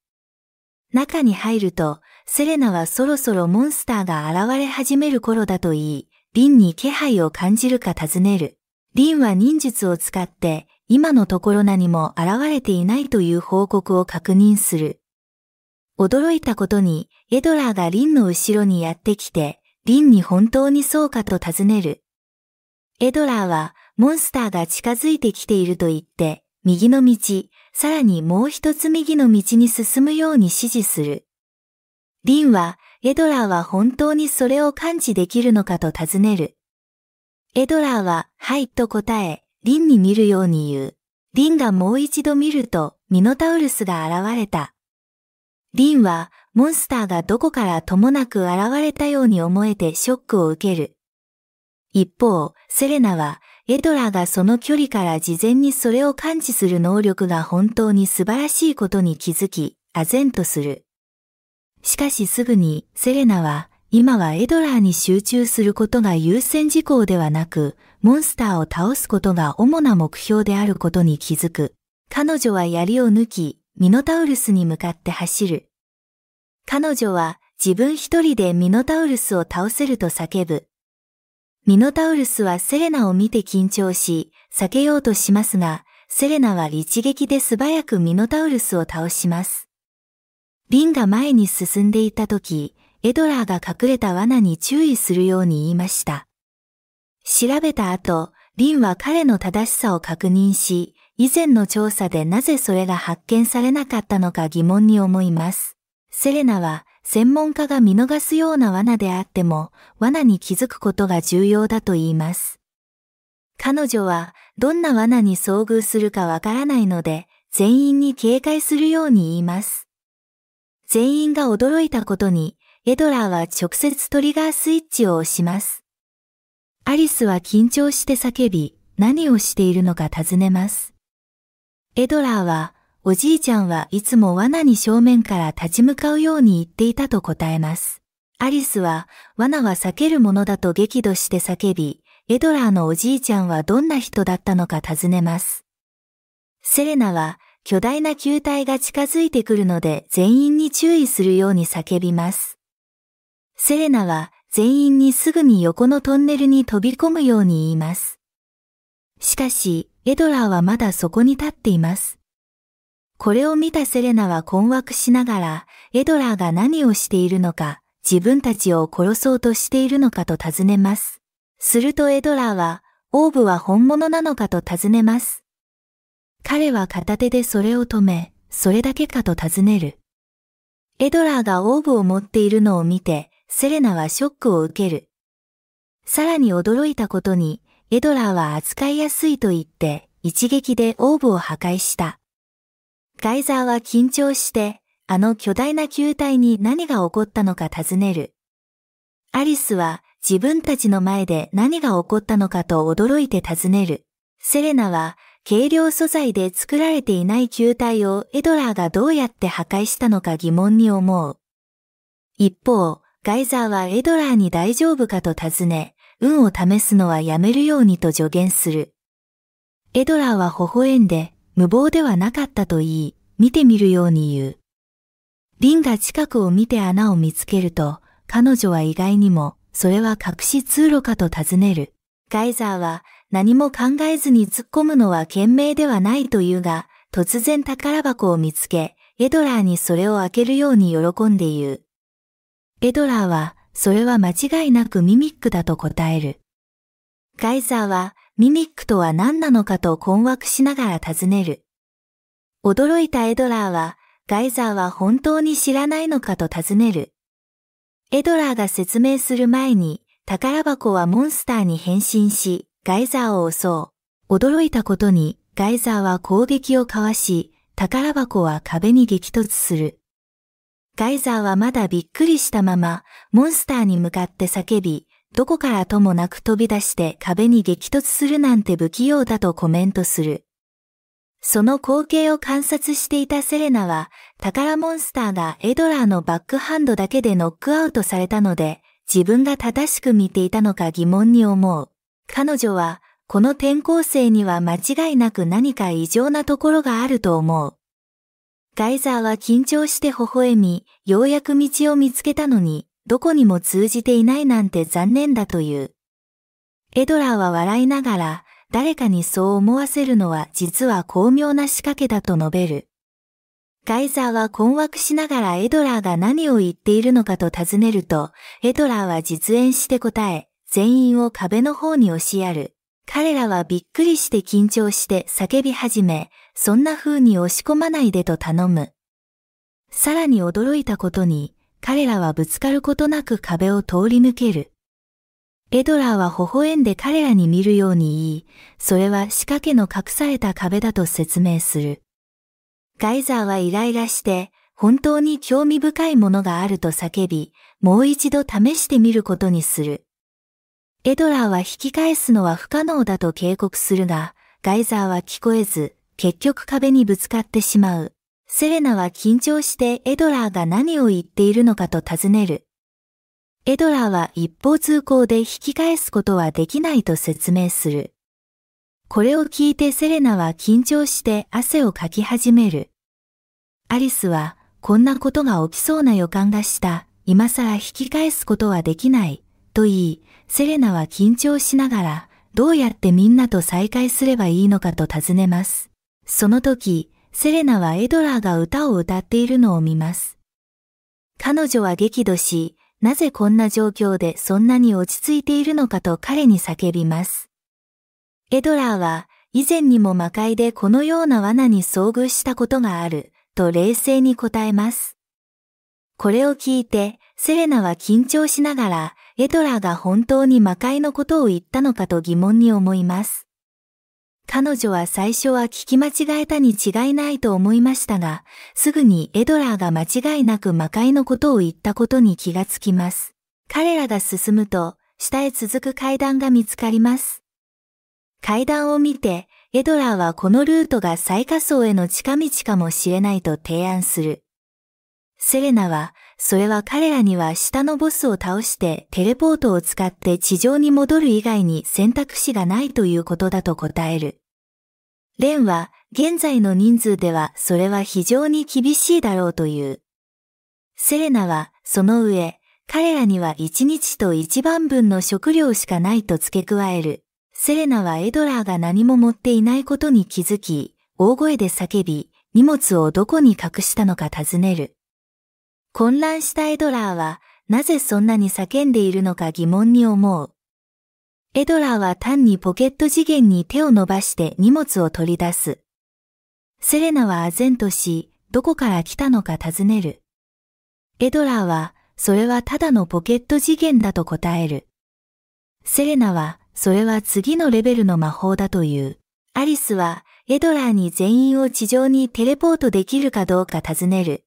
中に入ると、セレナはそろそろモンスターが現れ始める頃だと言い、リンに気配を感じるか尋ねる。リンは忍術を使って、今のところ何も現れていないという報告を確認する。驚いたことに、エドラーがリンの後ろにやってきて、リンに本当にそうかと尋ねる。エドラーは、モンスターが近づいてきていると言って、右の道、さらにもう一つ右の道に進むように指示する。リンはエドラーは本当にそれを感知できるのかと尋ねる。エドラーは、はいと答え、リンに見るように言う。リンがもう一度見ると、ミノタウルスが現れた。リンは、モンスターがどこからともなく現れたように思えてショックを受ける。一方、セレナは、エドラーがその距離から事前にそれを感知する能力が本当に素晴らしいことに気づき、唖然とする。しかしすぐにセレナは今はエドラーに集中することが優先事項ではなく、モンスターを倒すことが主な目標であることに気づく。彼女は槍を抜き、ミノタウルスに向かって走る。彼女は自分一人でミノタウルスを倒せると叫ぶ。ミノタウルスはセレナを見て緊張し、避けようとしますが、セレナは一撃で素早くミノタウルスを倒します。リンが前に進んでいた時、エドラーが隠れた罠に注意するように言いました。調べた後、リンは彼の正しさを確認し、以前の調査でなぜそれが発見されなかったのか疑問に思います。セレナは、専門家が見逃すような罠であっても、罠に気づくことが重要だと言います。彼女は、どんな罠に遭遇するかわからないので、全員に警戒するように言います。全員が驚いたことに、エドラーは直接トリガースイッチを押します。アリスは緊張して叫び、何をしているのか尋ねます。エドラーは、おじいちゃんはいつも罠に正面から立ち向かうように言っていたと答えます。アリスは、罠は避けるものだと激怒して叫び、エドラーのおじいちゃんはどんな人だったのか尋ねます。セレナは、巨大な球体が近づいてくるので全員に注意するように叫びます。セレナは全員にすぐに横のトンネルに飛び込むように言います。しかし、エドラーはまだそこに立っています。これを見たセレナは困惑しながら、エドラーが何をしているのか、自分たちを殺そうとしているのかと尋ねます。するとエドラーは、オーブは本物なのかと尋ねます。彼は片手でそれを止め、それだけかと尋ねる。エドラーがオーブを持っているのを見て、セレナはショックを受ける。さらに驚いたことに、エドラーは扱いやすいと言って、一撃でオーブを破壊した。ガイザーは緊張して、あの巨大な球体に何が起こったのか尋ねる。アリスは自分たちの前で何が起こったのかと驚いて尋ねる。セレナは軽量素材で作られていない球体をエドラーがどうやって破壊したのか疑問に思う。一方、ガイザーはエドラーに大丈夫かと尋ね、運を試すのはやめるようにと助言する。エドラーは微笑んで、無謀ではなかったと言い、見てみるように言う。リンが近くを見て穴を見つけると、彼女は意外にも、それは隠し通路かと尋ねる。ガイザーは、何も考えずに突っ込むのは賢明ではないというが、突然宝箱を見つけ、エドラーにそれを開けるように喜んで言う。エドラーは、それは間違いなくミミックだと答える。ガイザーは、ミミックとは何なのかと困惑しながら尋ねる。驚いたエドラーは、ガイザーは本当に知らないのかと尋ねる。エドラーが説明する前に、宝箱はモンスターに変身し、ガイザーを襲う。驚いたことに、ガイザーは攻撃をかわし、宝箱は壁に激突する。ガイザーはまだびっくりしたまま、モンスターに向かって叫び、どこからともなく飛び出して壁に激突するなんて不器用だとコメントする。その光景を観察していたセレナは、宝モンスターがエドラーのバックハンドだけでノックアウトされたので、自分が正しく見ていたのか疑問に思う。彼女はこの転校生には間違いなく何か異常なところがあると思う。ガイザーは緊張して微笑み、ようやく道を見つけたのに、どこにも通じていないなんて残念だという。エドラーは笑いながら、誰かにそう思わせるのは実は巧妙な仕掛けだと述べる。ガイザーは困惑しながらエドラーが何を言っているのかと尋ねると、エドラーは実演して答え、全員を壁の方に押しやる。彼らはびっくりして緊張して叫び始め、そんな風に押し込まないでと頼む。さらに驚いたことに、彼らはぶつかることなく壁を通り抜ける。エドラーは微笑んで彼らに見るように言い、それは仕掛けの隠された壁だと説明する。ガイザーはイライラして、本当に興味深いものがあると叫び、もう一度試してみることにする。エドラーは引き返すのは不可能だと警告するが、ガイザーは聞こえず、結局壁にぶつかってしまう。セレナは緊張してエドラーが何を言っているのかと尋ねる。エドラーは一方通行で引き返すことはできないと説明する。これを聞いてセレナは緊張して汗をかき始める。アリスは、こんなことが起きそうな予感がした。今更引き返すことはできない。と言い、セレナは緊張しながら、どうやってみんなと再会すればいいのかと尋ねます。その時、セレナはエドラーが歌を歌っているのを見ます。彼女は激怒し、なぜこんな状況でそんなに落ち着いているのかと彼に叫びます。エドラーは、以前にも魔界でこのような罠に遭遇したことがある、と冷静に答えます。これを聞いて、セレナは緊張しながら、エドラーが本当に魔界のことを言ったのかと疑問に思います。彼女は最初は聞き間違えたに違いないと思いましたが、すぐにエドラーが間違いなく魔界のことを言ったことに気がつきます。彼らが進むと、下へ続く階段が見つかります。階段を見て、エドラーはこのルートが最下層への近道かもしれないと提案する。セレナはそれは彼らには下のボスを倒してテレポートを使って地上に戻る以外に選択肢がないということだと答える。レンは現在の人数ではそれは非常に厳しいだろうという。セレナはその上、彼らには一日と一番分の食料しかないと付け加える。セレナはエドラーが何も持っていないことに気づき、大声で叫び、荷物をどこに隠したのか尋ねる。混乱したエドラーはなぜそんなに叫んでいるのか疑問に思う。エドラーは単にポケット次元に手を伸ばして荷物を取り出す。セレナは唖然とし、どこから来たのか尋ねる。エドラーは、それはただのポケット次元だと答える。セレナは、それは次のレベルの魔法だという。アリスは、エドラーに全員を地上にテレポートできるかどうか尋ねる。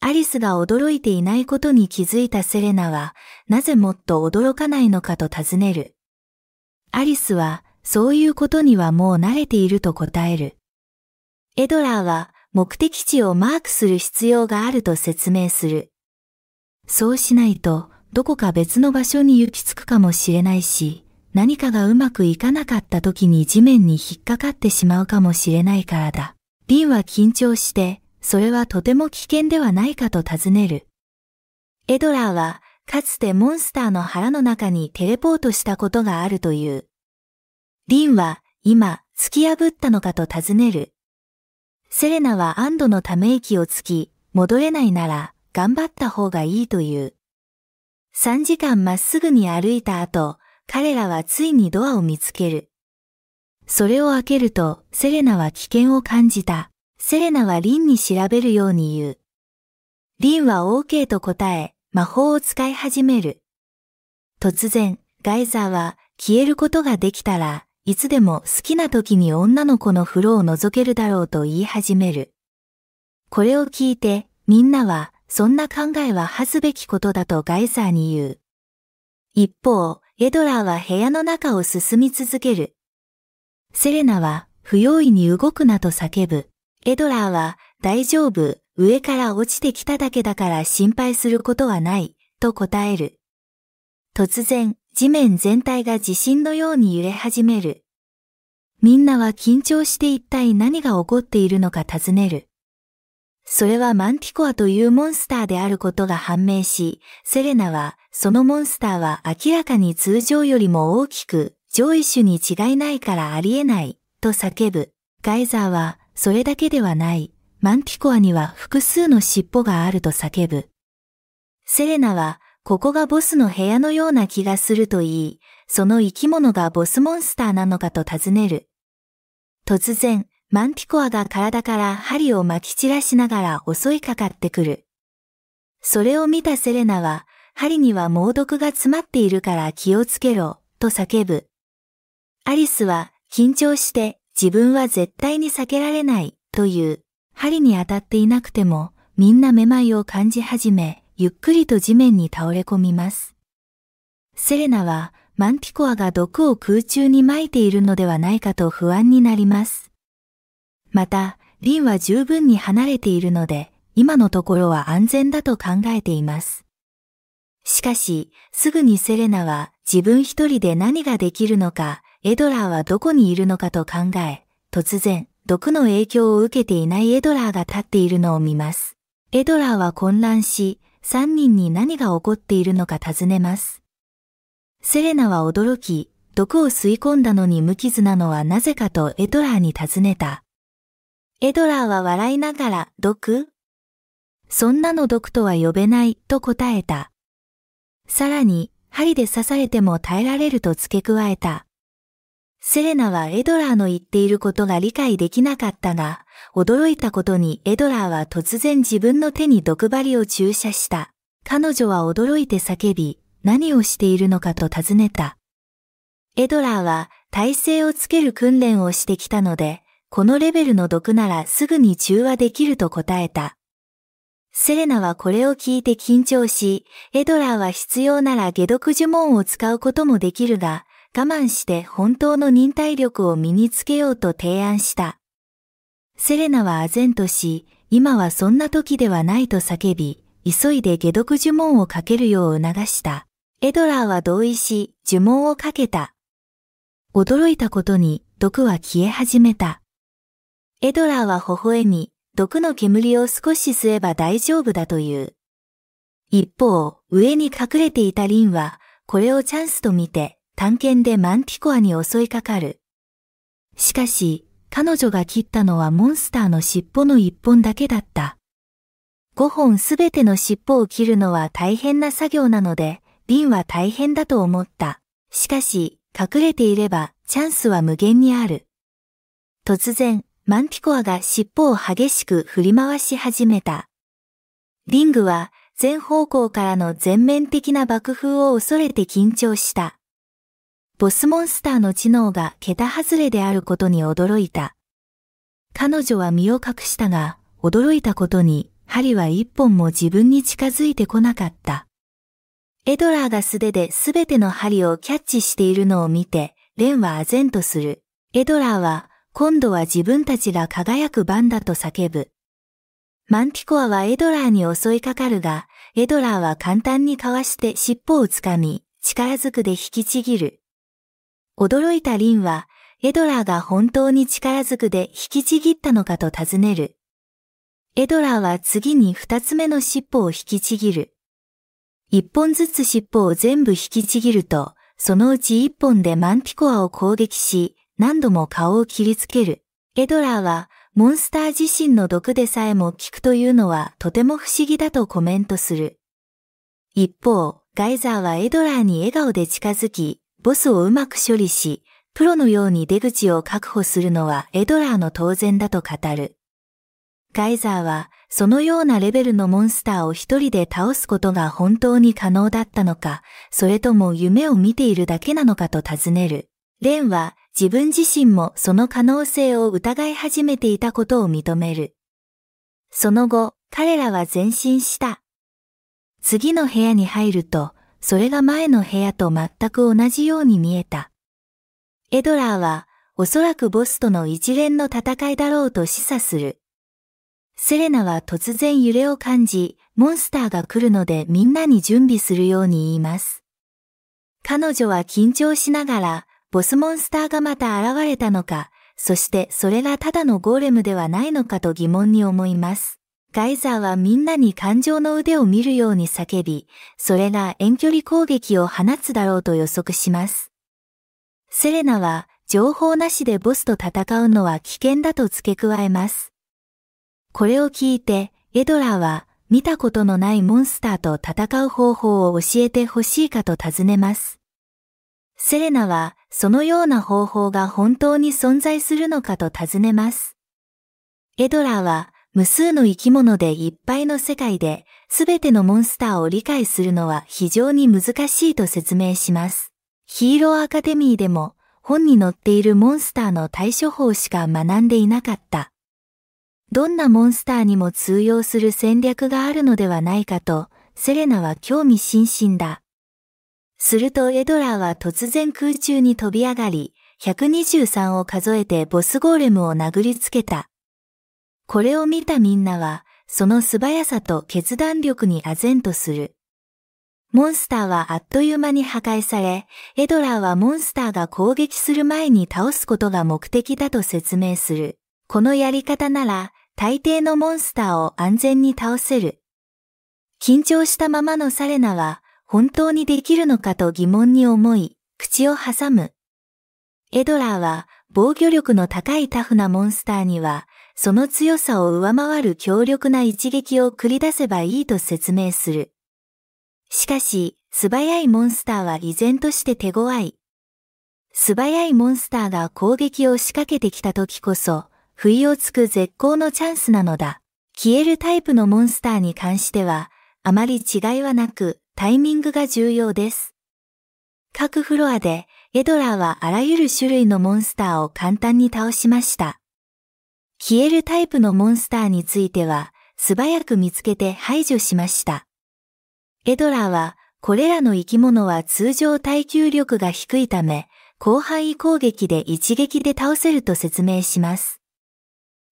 アリスが驚いていないことに気づいたセレナは、なぜもっと驚かないのかと尋ねる。アリスは、そういうことにはもう慣れていると答える。エドラーは、目的地をマークする必要があると説明する。そうしないと、どこか別の場所に行き着くかもしれないし、何かがうまくいかなかった時に地面に引っかかってしまうかもしれないからだ。リンは緊張して、それはとても危険ではないかと尋ねる。エドラーは、かつてモンスターの腹の中にテレポートしたことがあるという。リンは、今、突き破ったのかと尋ねる。セレナは安堵のため息をつき、戻れないなら、頑張った方がいいという。3時間まっすぐに歩いた後、彼らはついにドアを見つける。それを開けると、セレナは危険を感じた。セレナはリンに調べるように言う。リンは OK と答え、魔法を使い始める。突然、ガイザーは消えることができたら、いつでも好きな時に女の子の風呂を覗けるだろうと言い始める。これを聞いて、みんなは、そんな考えは恥ずべきことだとガイザーに言う。一方、エドラーは部屋の中を進み続ける。セレナは、不用意に動くなと叫ぶ。エドラーは大丈夫、上から落ちてきただけだから心配することはない、と答える。突然、地面全体が地震のように揺れ始める。みんなは緊張して一体何が起こっているのか尋ねる。それはマンティコアというモンスターであることが判明し、セレナは、そのモンスターは明らかに通常よりも大きく、上位種に違いないからありえない、と叫ぶ。ガイザーは、それだけではない、マンティコアには複数の尻尾があると叫ぶ。セレナは、ここがボスの部屋のような気がすると言い、その生き物がボスモンスターなのかと尋ねる。突然、マンティコアが体から針を撒き散らしながら襲いかかってくる。それを見たセレナは、針には猛毒が詰まっているから気をつけろ、と叫ぶ。アリスは緊張して自分は絶対に避けられないという針に当たっていなくてもみんなめまいを感じ始めゆっくりと地面に倒れ込みます。セレナはマンティコアが毒を空中に撒いているのではないかと不安になります。また、リンは十分に離れているので、今のところは安全だと考えています。しかし、すぐにセレナは自分一人で何ができるのかエドラーはどこにいるのかと考え、突然、毒の影響を受けていないエドラーが立っているのを見ます。エドラーは混乱し、三人に何が起こっているのか尋ねます。セレナは驚き、毒を吸い込んだのに無傷なのはなぜかとエドラーに尋ねた。エドラーは笑いながら、毒そんなの毒とは呼べないと答えた。さらに、針で刺されても耐えられると付け加えた。セレナはエドラーの言っていることが理解できなかったが、驚いたことにエドラーは突然自分の手に毒針を注射した。彼女は驚いて叫び、何をしているのかと尋ねた。エドラーは体勢をつける訓練をしてきたので、このレベルの毒ならすぐに中和できると答えた。セレナはこれを聞いて緊張し、エドラーは必要なら解毒呪文を使うこともできるが、我慢して本当の忍耐力を身につけようと提案した。セレナは唖然とし、今はそんな時ではないと叫び、急いで解毒呪文をかけるよう促した。エドラーは同意し、呪文をかけた。驚いたことに、毒は消え始めた。エドラーは微笑み、毒の煙を少し吸えば大丈夫だという。一方、上に隠れていたリンは、これをチャンスと見て、探検でマンティコアに襲いかかる。しかし、彼女が切ったのはモンスターの尻尾の一本だけだった。5本すべての尻尾を切るのは大変な作業なので、リンは大変だと思った。しかし、隠れていればチャンスは無限にある。突然、マンティコアが尻尾を激しく振り回し始めた。リングは全方向からの全面的な爆風を恐れて緊張した。ボスモンスターの知能が桁外れであることに驚いた。彼女は身を隠したが、驚いたことに、針は一本も自分に近づいてこなかった。エドラーが素手で全ての針をキャッチしているのを見て、レンは唖然とする。エドラーは、今度は自分たちが輝く番だと叫ぶ。マンティコアはエドラーに襲いかかるが、エドラーは簡単にかわして尻尾をつかみ、力ずくで引きちぎる。驚いたリンは、エドラーが本当に力ずくで引きちぎったのかと尋ねる。エドラーは次に二つ目の尻尾を引きちぎる。一本ずつ尻尾を全部引きちぎると、そのうち一本でマンピコアを攻撃し、何度も顔を切りつける。エドラーは、モンスター自身の毒でさえも効くというのはとても不思議だとコメントする。一方、ガイザーはエドラーに笑顔で近づき、ボスをうまく処理し、プロのように出口を確保するのはエドラーの当然だと語る。ガイザーは、そのようなレベルのモンスターを一人で倒すことが本当に可能だったのか、それとも夢を見ているだけなのかと尋ねる。レンは、自分自身もその可能性を疑い始めていたことを認める。その後、彼らは前進した。次の部屋に入ると、それが前の部屋と全く同じように見えた。エドラーは、おそらくボスとの一連の戦いだろうと示唆する。セレナは突然揺れを感じ、モンスターが来るのでみんなに準備するように言います。彼女は緊張しながら、ボスモンスターがまた現れたのか、そしてそれがただのゴーレムではないのかと疑問に思います。ガイザーはみんなに感情の腕を見るように叫び、それが遠距離攻撃を放つだろうと予測します。セレナは情報なしでボスと戦うのは危険だと付け加えます。これを聞いて、エドラーは見たことのないモンスターと戦う方法を教えてほしいかと尋ねます。セレナはそのような方法が本当に存在するのかと尋ねます。エドラーは無数の生き物でいっぱいの世界で、すべてのモンスターを理解するのは非常に難しいと説明します。ヒーローアカデミーでも本に載っているモンスターの対処法しか学んでいなかった。どんなモンスターにも通用する戦略があるのではないかと、セレナは興味津々だ。するとエドラーは突然空中に飛び上がり、123を数えてボスゴーレムを殴りつけた。これを見たみんなは、その素早さと決断力に唖然とする。モンスターはあっという間に破壊され、エドラーはモンスターが攻撃する前に倒すことが目的だと説明する。このやり方なら、大抵のモンスターを安全に倒せる。緊張したままのサレナは、本当にできるのかと疑問に思い、口を挟む。エドラーは、防御力の高いタフなモンスターには、その強さを上回る強力な一撃を繰り出せばいいと説明する。しかし、素早いモンスターは依然として手強い。素早いモンスターが攻撃を仕掛けてきた時こそ、不意をつく絶好のチャンスなのだ。消えるタイプのモンスターに関しては、あまり違いはなく、タイミングが重要です。各フロアで、エドラーはあらゆる種類のモンスターを簡単に倒しました。消えるタイプのモンスターについては素早く見つけて排除しました。エドラーはこれらの生き物は通常耐久力が低いため広範囲攻撃で一撃で倒せると説明します。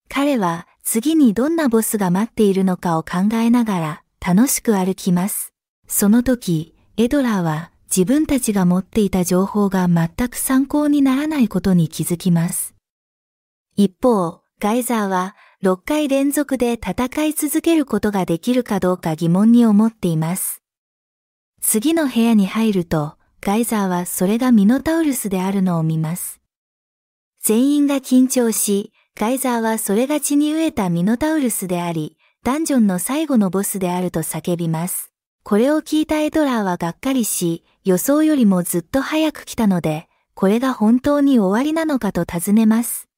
彼は次にどんなボスが待っているのかを考えながら楽しく歩きます。その時、エドラーは自分たちが持っていた情報が全く参考にならないことに気づきます。一方、ガイザーは6回連続で戦い続けることができるかどうか疑問に思っています。次の部屋に入ると、ガイザーはそれがミノタウルスであるのを見ます。全員が緊張し、ガイザーはそれが血に飢えたミノタウルスであり、ダンジョンの最後のボスであると叫びます。これを聞いたエドラーはがっかりし、予想よりもずっと早く来たので、これが本当に終わりなのかと尋ねます。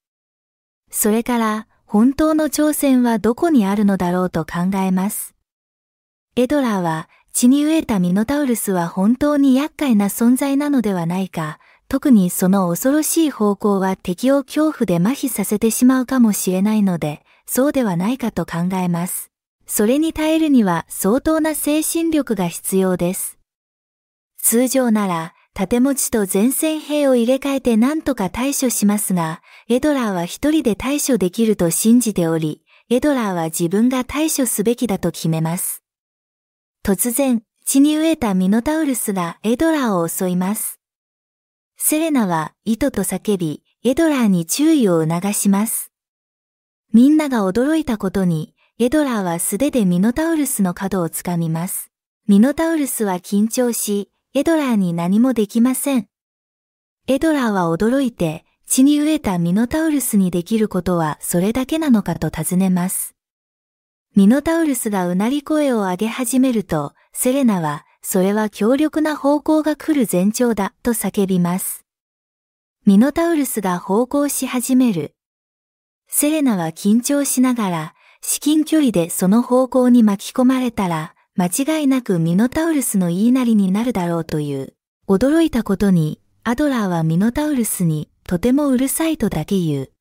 それから本当の挑戦はどこにあるのだろうと考えます。エドラーは血に飢えたミノタウルスは本当に厄介な存在なのではないか、特にその恐ろしい方向は敵を恐怖で麻痺させてしまうかもしれないので、そうではないかと考えます。それに耐えるには相当な精神力が必要です。通常なら盾持ちと前線兵を入れ替えて何とか対処しますが、エドラーは一人で対処できると信じており、エドラーは自分が対処すべきだと決めます。突然、血に飢えたミノタウルスがエドラーを襲います。セレナは糸と叫び、エドラーに注意を促します。みんなが驚いたことに、エドラーは素手でミノタウルスの角をつかみます。ミノタウルスは緊張し、エドラーに何もできません。エドラーは驚いて、血に飢えたミノタウルスにできることはそれだけなのかと尋ねます。ミノタウルスがうなり声を上げ始めると、セレナは、それは強力な方向が来る前兆だと叫びます。ミノタウルスが方向し始める。セレナは緊張しながら、至近距離でその方向に巻き込まれたら、間違いなくミノタウルスの言いなりになるだろうという。驚いたことに、アドラーはミノタウルスに、とてもうるさいとだけ言う。